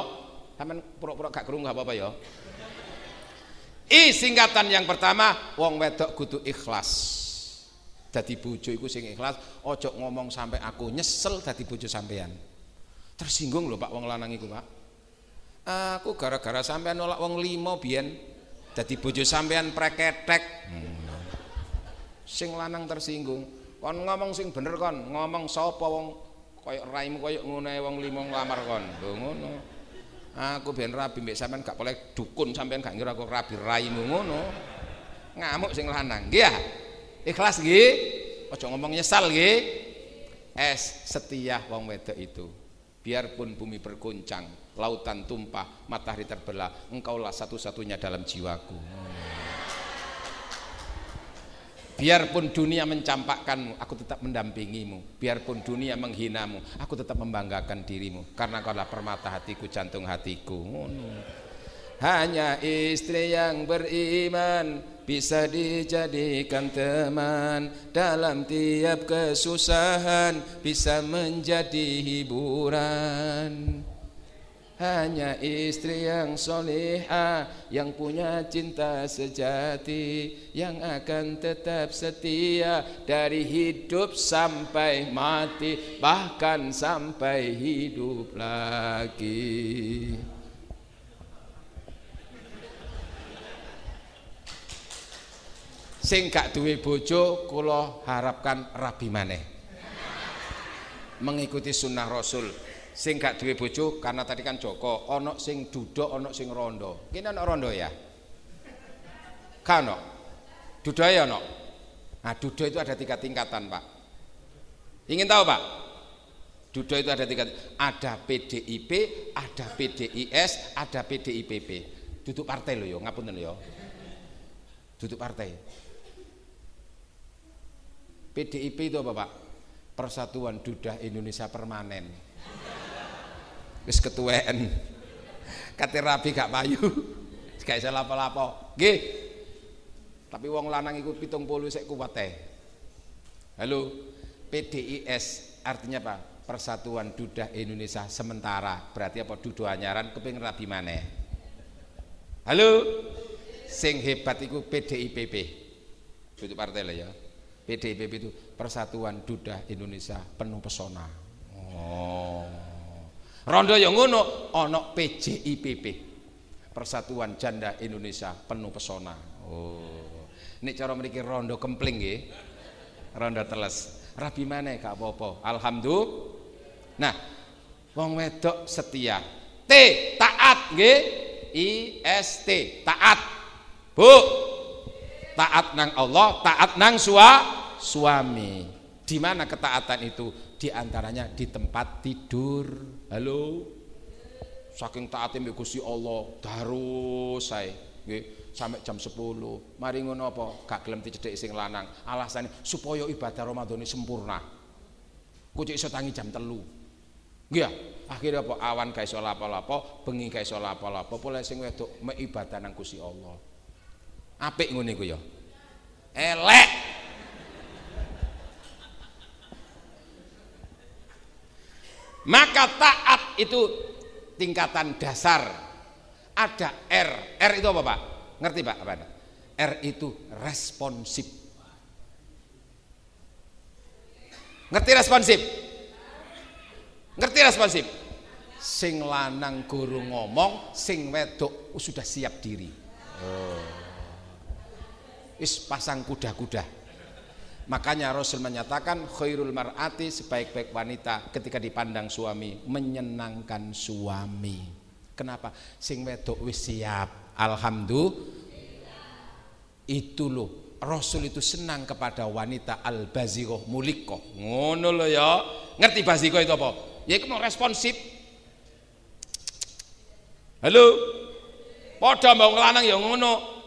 Sampeyan pura-pura gak krungu apa-apa yo. Ya. I singkatan yang pertama wong wedok kutu ikhlas. Dadi bojo iku sing ikhlas, ojo ngomong sampai aku nyesel dadi bojo sampean. Tersinggung loh Pak wong lanang iku, Pak. Aku gara-gara sampean nolak wong limo bien, dadi bojo sampean preketek. Hmm. Sing lanang tersinggung. Kon ngomong sing bener kon, ngomong sapa wong koyok raimu koyok ngunai wong limo ngelamar kon. Lho ngono aku ben rabi mbek sampean gak boleh dukun sampean gak ngira aku rabi raimu ngono ngamuk sing lanang nggih ya ikhlas nggih aja ngomong nyesal nggih es setia wong wedok itu biarpun bumi bergoncang lautan tumpah matahari terbelah engkaulah satu-satunya dalam jiwaku Biarpun dunia mencampakkanmu, aku tetap mendampingimu. Biarpun dunia menghinamu, aku tetap membanggakan dirimu. Karena kau adalah permata hatiku, jantung hatiku. Hanya istri yang beriman bisa dijadikan teman dalam tiap kesusahan bisa menjadi hiburan hanya istri yang soleha yang punya cinta sejati yang akan tetap setia dari hidup sampai mati bahkan sampai hidup lagi Singkat gak duwe bojo kula harapkan rabi maneh mengikuti sunnah rasul sing gak duwe bojo karena tadi kan Joko ono sing duduk ono sing rondo kini ono rondo ya kano duduk ya ono nah duduk itu ada tiga tingkatan pak ingin tahu pak duduk itu ada tiga ada PDIP ada PDIS ada PDIPP duduk partai lo yo ngapunten yo duduk partai PDIP itu apa pak Persatuan Dudah Indonesia Permanen wis ketuwen kate rabi gak payu gak iso lapo-lapo nggih tapi wong lanang iku 70 sik kuat teh halo PDIS artinya apa Persatuan Duda Indonesia sementara berarti apa Dudo Anyaran keping rabi maneh halo sing hebat iku PDIPP itu partai lah ya PDIPP itu Persatuan Duda Indonesia penuh pesona oh Rondo yang ngono ono PJIPP Persatuan Janda Indonesia penuh pesona oh ini cara memiliki rondo kempling ya rondo teles rabi mana kak popo alhamdulillah nah wong wedok setia T taat G I S T taat bu taat nang Allah taat nang sua suami di mana ketaatan itu? Di antaranya di tempat tidur. Halo. Saking taatnya mbek Gusti Allah, darus saya sampai jam 10. Mari ngono apa? Gak gelem dicedhek sing lanang. Alasannya supaya ibadah Ramadan sempurna. Kowe iso tangi jam telu, Nggih ya? Akhirnya apa? Awan gak iso lapo-lapo, bengi gak iso lapo-lapo, pola sing wedok meibadah nang Gusti Allah. Apik ngene iku ya. Elek Maka taat itu tingkatan dasar. Ada R. R itu apa, Pak? Ngerti, Pak? Apa? R itu responsif. Ngerti responsif? Ngerti responsif? Sing lanang guru ngomong, sing wedok sudah siap diri. Oh. Is pasang kuda-kuda. Makanya Rasul menyatakan khairul mar'ati sebaik-baik wanita ketika dipandang suami menyenangkan suami. Kenapa? Sing wedok wis siap. Alhamdulillah. Itu loh Rasul itu senang kepada wanita al bazighah muliko. ngono lo ya ngerti bazighah itu apa ya itu responsif halo Padha mau lanang ya ngono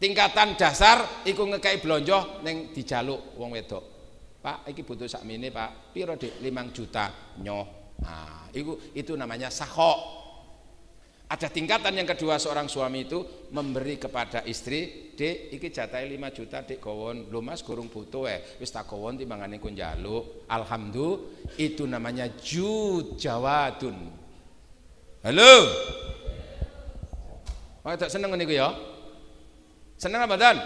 tingkatan dasar iku ngekai blonjo neng dijaluk wong wedok pak iki butuh mini pak piro di limang juta nyoh nah, itu itu namanya sahok ada tingkatan yang kedua seorang suami itu memberi kepada istri, "Dek, iki jatai lima juta, Dek kawon Lho Mas gurung butuh eh, wis tak kawon timbangane ku njaluk." Alhamdulillah, itu namanya jujawadun. Halo. Wah, tak seneng niku ya. Senang apa dan?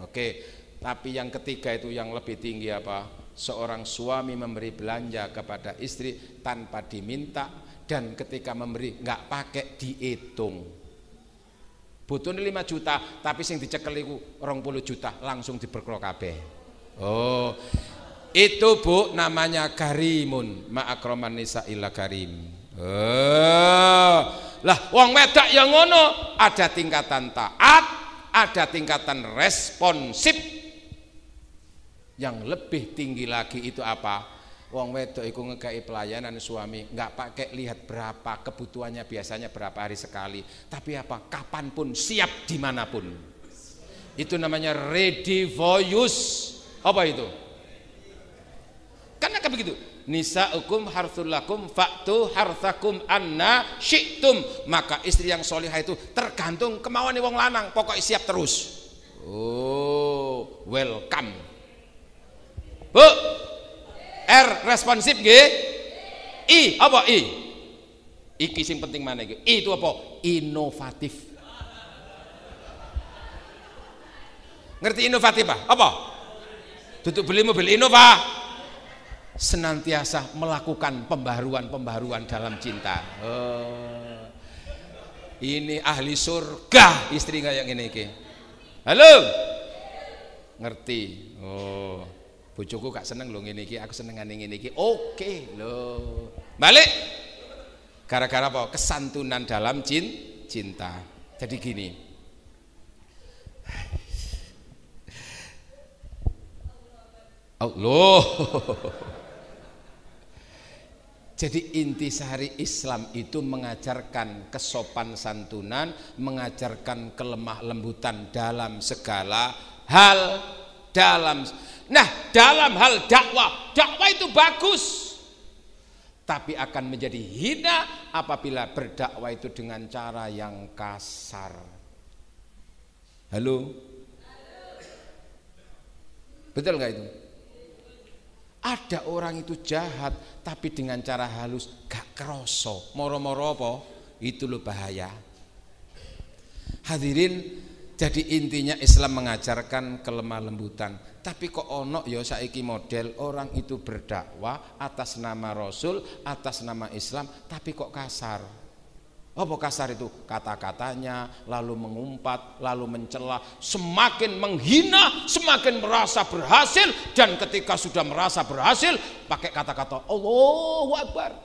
Oke, tapi yang ketiga itu yang lebih tinggi apa? Seorang suami memberi belanja kepada istri tanpa diminta dan ketika memberi nggak pakai dihitung. Butuh 5 juta, tapi sing dicekel iku puluh juta langsung diperkelok kabeh. Oh. Itu Bu namanya karimun, ma'akroman nisa illa karim. Oh. Lah uang wedak yang ngono ada tingkatan taat, ada tingkatan responsif yang lebih tinggi lagi itu apa? Wong wedok iku ngekei pelayanan suami, nggak pakai lihat berapa kebutuhannya biasanya berapa hari sekali, tapi apa? Kapanpun, siap dimanapun. Itu namanya ready for use. Apa itu? Karena begitu? nisaukum harthulakum faktu harthakum anna syiktum maka istri yang solihah itu tergantung kemauan wong lanang pokok siap terus oh welcome bu R responsif g I apa I iki sing penting mana I itu apa inovatif ngerti inovatif apa apa tutup beli mobil inova senantiasa melakukan pembaharuan-pembaharuan dalam cinta. Oh. Ini ahli surga istri yang ini ke? Halo. Ngerti. Oh. bujuku gak seneng loh ini aku seneng ini ini, Oke okay, Balik. Gara-gara apa? Kesantunan dalam cin cinta. Jadi gini. Allah. Oh, Jadi inti sehari Islam itu mengajarkan kesopan santunan, mengajarkan kelemah lembutan dalam segala hal dalam Nah, dalam hal dakwah, dakwah itu bagus. Tapi akan menjadi hina apabila berdakwah itu dengan cara yang kasar. Halo? Halo. Betul nggak itu? Ada orang itu jahat tapi dengan cara halus gak kroso. Moro-moro apa? Itu lo bahaya. Hadirin, jadi intinya Islam mengajarkan kelemah lembutan. Tapi kok ono ya saiki model orang itu berdakwah atas nama Rasul, atas nama Islam, tapi kok kasar. Apa kasar itu? Kata-katanya, lalu mengumpat, lalu mencela, semakin menghina, semakin merasa berhasil dan ketika sudah merasa berhasil pakai kata-kata Allahu Akbar.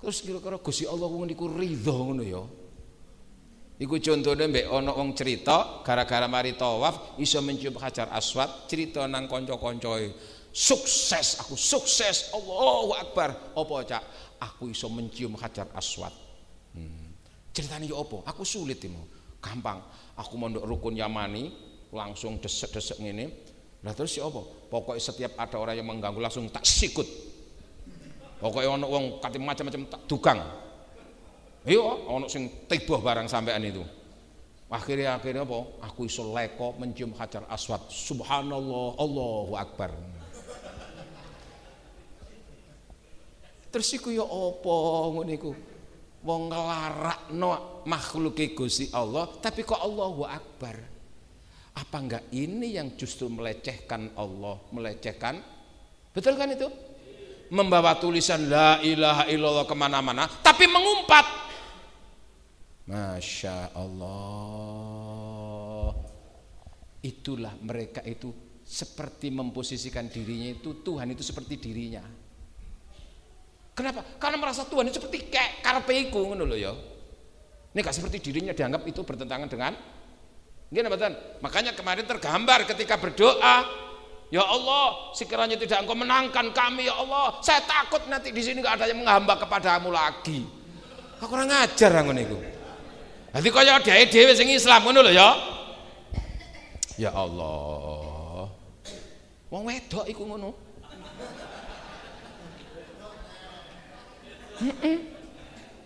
Terus kira-kira Gusti Allah ngono niku ridho ngono ya. Iku contohnya mbek ana wong cerita gara-gara mari tawaf iso mencium Hajar Aswad, cerita nang konco-koncoi Sukses aku, sukses. Allahu Akbar. Apa cak? aku iso mencium hajar aswad hmm. ceritanya ya apa aku sulit mau gampang aku mondok rukun yamani langsung desek-desek ini lah terus ya apa pokoknya setiap ada orang yang mengganggu langsung tak sikut pokoknya ono orang kati macam-macam tak dukang iya ono sing tiba barang sampean itu akhirnya akhirnya apa aku iso leko mencium hajar aswad subhanallah Allahu akbar Terus iku ya apa ngene iku? Wong nglarakno makhluke Gusti Allah, tapi kok Allahu Akbar. Apa enggak ini yang justru melecehkan Allah, melecehkan? Betul kan itu? Membawa tulisan la ilaha illallah kemana-mana, tapi mengumpat. Masya Allah. Itulah mereka itu seperti memposisikan dirinya itu Tuhan itu seperti dirinya. Kenapa? Karena merasa Tuhan itu seperti kayak karpeiku ngono lho ya. Ini gak seperti dirinya dianggap itu bertentangan dengan Gimana Makanya kemarin tergambar ketika berdoa, Ya Allah, sekiranya tidak engkau menangkan kami ya Allah, saya takut nanti di sini gak ada yang menghamba kepadamu lagi. Aku kurang ngajar aku niku. Nanti kau dhewe Dewi sing Islam ngono lho ya. Ya Allah. mau wedok iku ngono.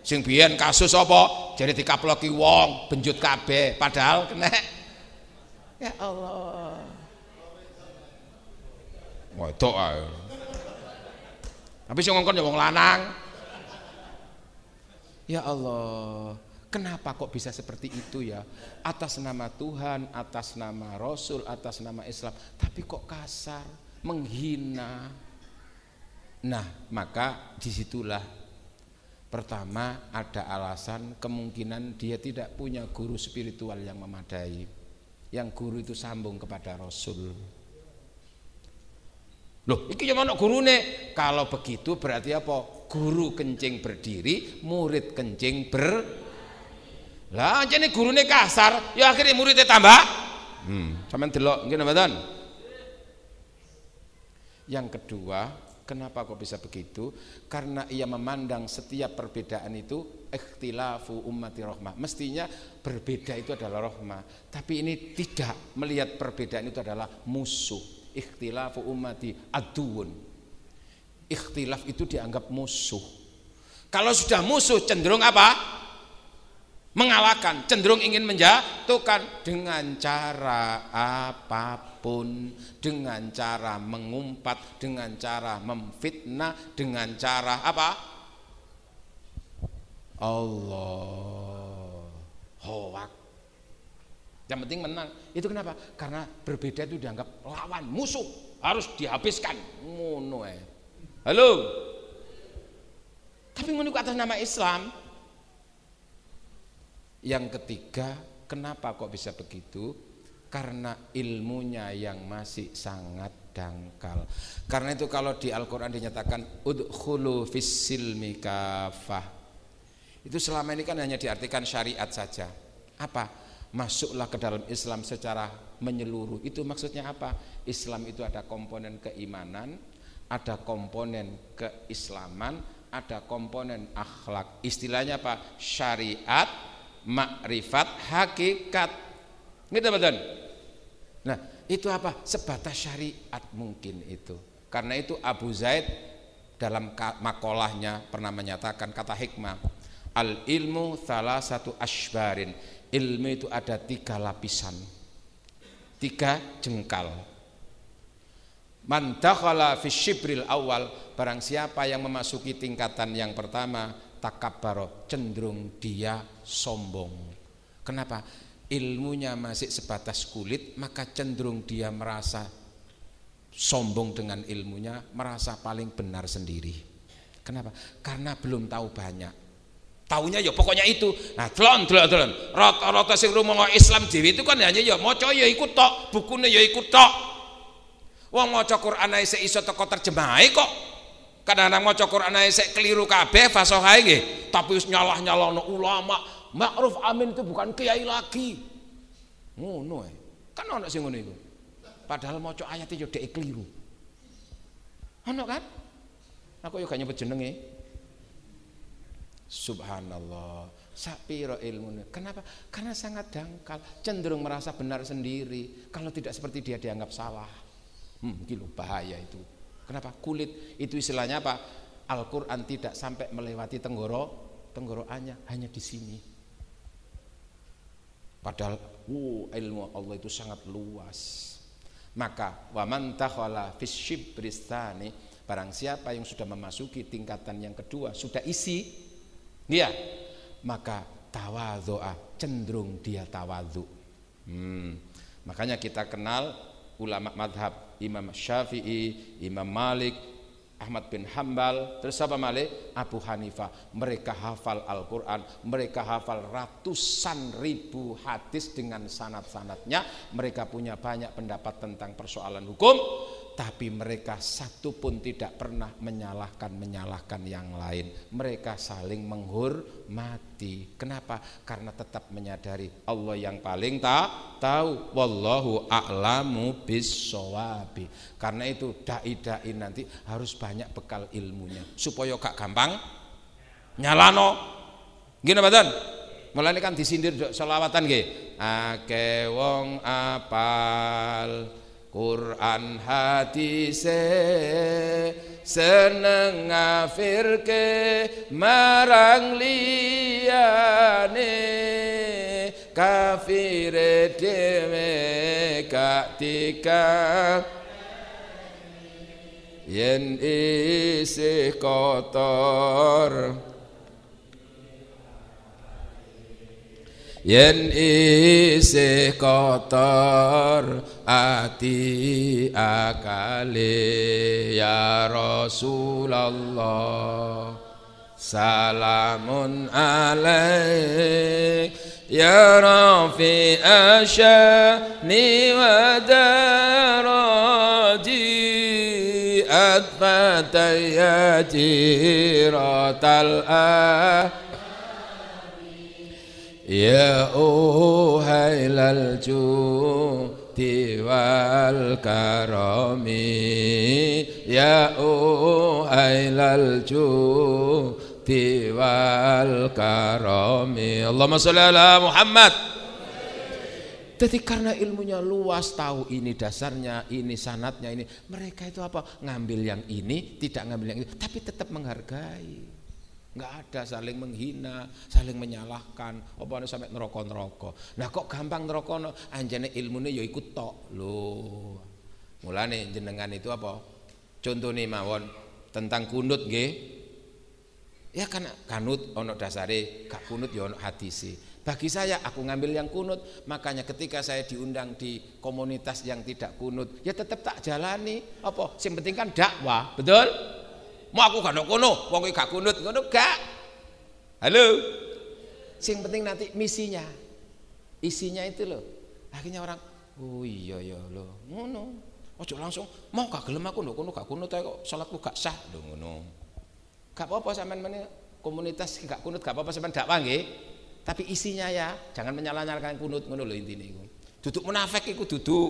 Sing biyen kasus apa? Jadi dikaploki wong, benjut kabeh, padahal kena. Ya Allah. Wedok ae. Tapi sing ngongkon ya wong lanang. Ya Allah. Kenapa kok bisa seperti itu ya? Atas nama Tuhan, atas nama Rasul, atas nama Islam, tapi kok kasar, menghina. Nah, maka disitulah Pertama, ada alasan kemungkinan dia tidak punya guru spiritual yang memadai. Yang guru itu sambung kepada Rasul. Loh, iki yang mana gurune? Kalau begitu berarti apa? Guru kencing berdiri, murid kencing ber Lah guru gurune kasar, ya akhirnya muridnya tambah. Hmm, sampean delok nggih Yang kedua, Kenapa kok bisa begitu? Karena ia memandang setiap perbedaan itu ikhtilafu ummati rohmah. Mestinya berbeda itu adalah rohmah. tapi ini tidak melihat perbedaan itu adalah musuh. Ikhtilafu ummati aduun. Ikhtilaf itu dianggap musuh. Kalau sudah musuh cenderung apa? mengalahkan, cenderung ingin menjatuhkan dengan cara apapun, dengan cara mengumpat, dengan cara memfitnah, dengan cara apa? Allah hoak. Yang penting menang. Itu kenapa? Karena berbeda itu dianggap lawan, musuh, harus dihabiskan. Halo. Tapi menurut atas nama Islam, yang ketiga, kenapa kok bisa begitu? Karena ilmunya yang masih sangat dangkal. Karena itu kalau di Al-Qur'an dinyatakan udkhulu fis kafah. Itu selama ini kan hanya diartikan syariat saja. Apa? masuklah ke dalam Islam secara menyeluruh. Itu maksudnya apa? Islam itu ada komponen keimanan, ada komponen keislaman, ada komponen akhlak. Istilahnya apa? Syariat makrifat hakikat. Gitu betul. Nah, itu apa? Sebatas syariat mungkin itu. Karena itu Abu Zaid dalam makolahnya pernah menyatakan kata hikmah, al ilmu salah satu asbarin. Ilmu itu ada tiga lapisan, tiga jengkal. Man fi awal Barang siapa yang memasuki tingkatan yang pertama takabaro cenderung dia sombong kenapa ilmunya masih sebatas kulit maka cenderung dia merasa sombong dengan ilmunya merasa paling benar sendiri kenapa karena belum tahu banyak taunya ya pokoknya itu nah telon telon telon rata-rata sing rumah Islam Dewi itu kan hanya ya moco ya ikut tok bukunya ya ikut tok wong moco Quran ae iso teko terjemahai kok kadang-kadang mau cokor anaknya saya keliru kabe fasohai nggih tapi us nyalah no ulama Ma'ruf Amin itu bukan kiai lagi ngono eh kan anak sih ngono itu padahal cok ayat itu udah keliru ono kan aku yuk gak nyebut jenenge subhanallah sapiro ilmu kenapa karena sangat dangkal cenderung merasa benar sendiri kalau tidak seperti dia dianggap salah hmm, gila bahaya itu Kenapa? Kulit itu istilahnya apa? Al-Qur'an tidak sampai melewati tenggoro tenggoroannya hanya di sini. Padahal wow, uh, ilmu Allah itu sangat luas. Maka waman takhala fisybristani barang siapa yang sudah memasuki tingkatan yang kedua, sudah isi dia, maka tawadhu'a cenderung dia tawadhu. Hmm. Makanya kita kenal ulama madhab Imam Syafi'i, Imam Malik, Ahmad bin Hambal, terus apa Malik? Abu Hanifah. Mereka hafal Al-Quran, mereka hafal ratusan ribu hadis dengan sanat-sanatnya. Mereka punya banyak pendapat tentang persoalan hukum tapi mereka satu pun tidak pernah menyalahkan-menyalahkan yang lain. Mereka saling menghormati. Kenapa? Karena tetap menyadari Allah yang paling tak tahu. Wallahu a'lamu bissawabi. Karena itu dai-dai nanti harus banyak bekal ilmunya supaya gak gampang nyalano. Gini badan, mulai kan disindir selawatan gini. Ake wong apal Quran hadise seneng afirke marang liyane kafire dhewe gak yen isih kotor yen isi kotor ati akale ya Rasulullah salamun alaik ya rafi asyani wa daraji atfata ratal jiratal ah Ya uhailal oh, judi wal karami Ya uhailal oh, judi wal karami Allahumma salli ala Muhammad jadi karena ilmunya luas, tahu ini dasarnya, ini sanatnya, ini mereka itu apa? Ngambil yang ini, tidak ngambil yang ini, tapi tetap menghargai. Enggak ada saling menghina saling menyalahkan apa nih sampai neraka neraka nah kok gampang neraka no anjane ilmune ya ikut tok lo mulane jenengan itu apa contoh nih mawon tentang kunut nggih ya kan kanut ono dasare gak kunut ya ono hadise bagi saya aku ngambil yang kunut makanya ketika saya diundang di komunitas yang tidak kunut ya tetap tak jalani apa yang penting kan dakwah betul mau aku gak kono wong gak kunut ngono gak halo sing penting nanti misinya isinya itu loh akhirnya orang oh iya ya loh ngono ojo langsung mau gak gelem aku ndok kono gak kunut kok salatku gak sah lho ngono gak apa-apa sampean meneh komunitas gak kunut gak apa-apa sampean dakwah nggih tapi isinya ya jangan menyalah-nyalahkan kunut ngono lho intine iku duduk munafik iku duduk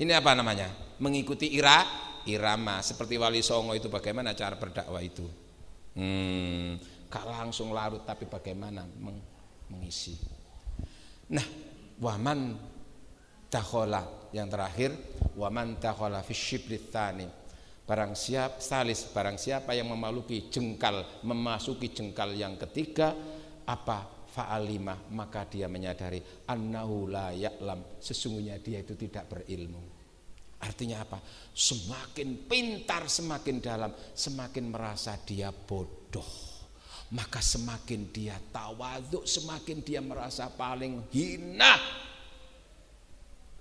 ini apa namanya mengikuti ira irama seperti Wali Songo itu bagaimana cara berdakwah itu hmm, gak langsung larut tapi bagaimana meng mengisi nah waman dahola yang terakhir waman dahola fisyibritani barang siap salis barang siapa yang memaluki jengkal memasuki jengkal yang ketiga apa fa'alimah maka dia menyadari annahu la ya'lam sesungguhnya dia itu tidak berilmu Artinya apa? Semakin pintar, semakin dalam, semakin merasa dia bodoh. Maka semakin dia tawaduk, semakin dia merasa paling hina.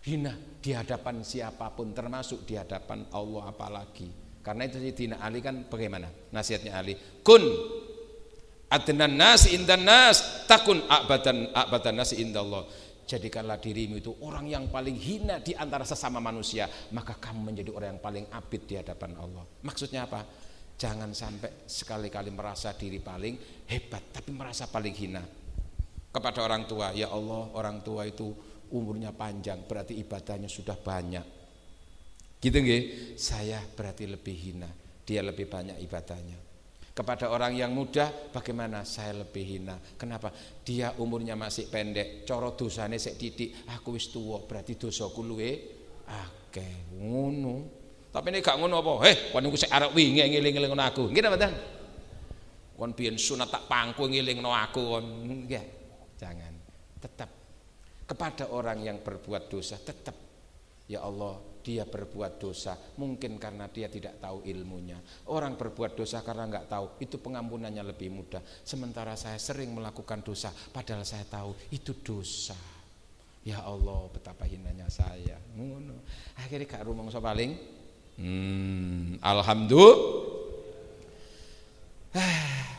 Hina di hadapan siapapun, termasuk di hadapan Allah apalagi. Karena itu Sayyidina Ali kan bagaimana? Nasihatnya Ali, kun adnan nas indan nas takun abadan abadan nas indallah Jadikanlah dirimu itu orang yang paling hina di antara sesama manusia, maka kamu menjadi orang yang paling abid di hadapan Allah. Maksudnya apa? Jangan sampai sekali-kali merasa diri paling hebat, tapi merasa paling hina. Kepada orang tua, ya Allah, orang tua itu umurnya panjang, berarti ibadahnya sudah banyak. Gitu nggih? Saya berarti lebih hina, dia lebih banyak ibadahnya kepada orang yang muda bagaimana saya lebih hina kenapa dia umurnya masih pendek coro dosane sik titik aku wis tuwa berarti dosaku luwe akeh ngunu. tapi ini gak ngono apa heh kon niku sik arep wingi ngeling-eling aku nggih mboten kon biyen sunat tak pangku ngelingno aku kon nggih jangan tetap kepada orang yang berbuat dosa tetap ya Allah dia berbuat dosa mungkin karena dia tidak tahu ilmunya orang berbuat dosa karena nggak tahu itu pengampunannya lebih mudah sementara saya sering melakukan dosa padahal saya tahu itu dosa ya Allah betapa hinanya saya Akhirnya akhirnya rumong so paling hmm, alhamdulillah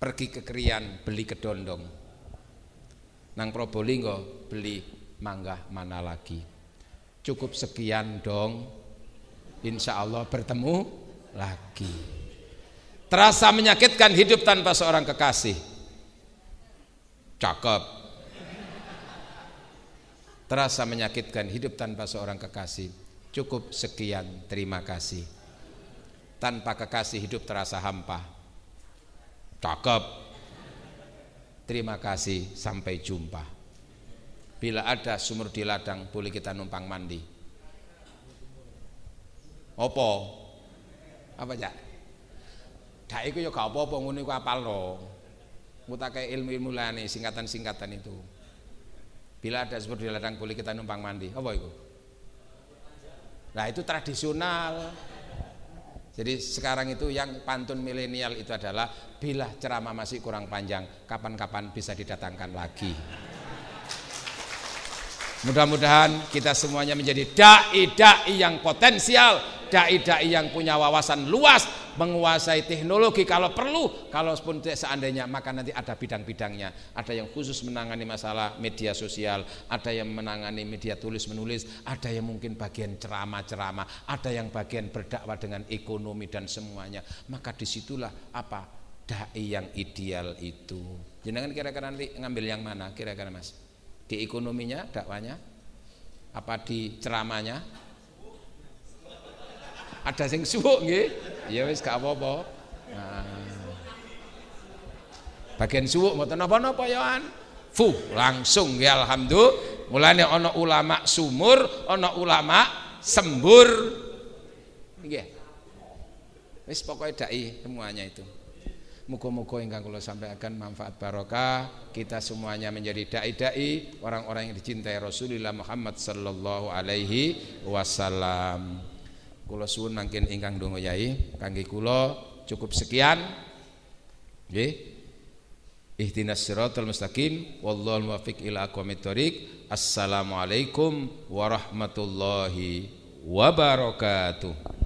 pergi ke Krian beli kedondong nang Probolinggo beli mangga mana lagi cukup sekian dong insya Allah bertemu lagi terasa menyakitkan hidup tanpa seorang kekasih cakep terasa menyakitkan hidup tanpa seorang kekasih cukup sekian terima kasih tanpa kekasih hidup terasa hampa cakep terima kasih sampai jumpa Bila ada sumur di ladang boleh kita numpang mandi. Opo? Apa ya? Dak iku ya gak apa-apa iku apal lo. ilmu-ilmu lane singkatan-singkatan itu. Bila ada sumur di ladang boleh kita numpang mandi. Apa itu? Nah itu tradisional. Jadi sekarang itu yang pantun milenial itu adalah bila ceramah masih kurang panjang, kapan-kapan bisa didatangkan lagi. Mudah-mudahan kita semuanya menjadi dai-dai yang potensial, dai-dai yang punya wawasan luas, menguasai teknologi kalau perlu, kalau pun seandainya maka nanti ada bidang-bidangnya. Ada yang khusus menangani masalah media sosial, ada yang menangani media tulis menulis, ada yang mungkin bagian ceramah-ceramah, ada yang bagian berdakwah dengan ekonomi dan semuanya. Maka disitulah apa dai yang ideal itu. Jangan kira-kira nanti ngambil yang mana kira-kira Mas? Di ekonominya, dakwanya? Apa di ceramahnya? Ada sing suwuk nggih? Ya wis gak apa-apa. Nah. Bagian suwuk mboten napa-napa ya Fu, langsung ya alhamdulillah. Mulane ana ulama sumur, ana ulama sembur. Nggih. Wis pokoknya dai semuanya itu. Muka-muka ingkang sampai akan manfaat barokah kita semuanya menjadi dai-dai orang-orang yang dicintai Rasulullah Muhammad sallallahu alaihi wasallam. Kula suwun mangkin ingkang donga yai kangge kula cukup sekian. Nggih. Ihdinas siratal mustaqim wallahul muwaffiq ila aqwamit thoriq. Assalamualaikum warahmatullahi wabarakatuh.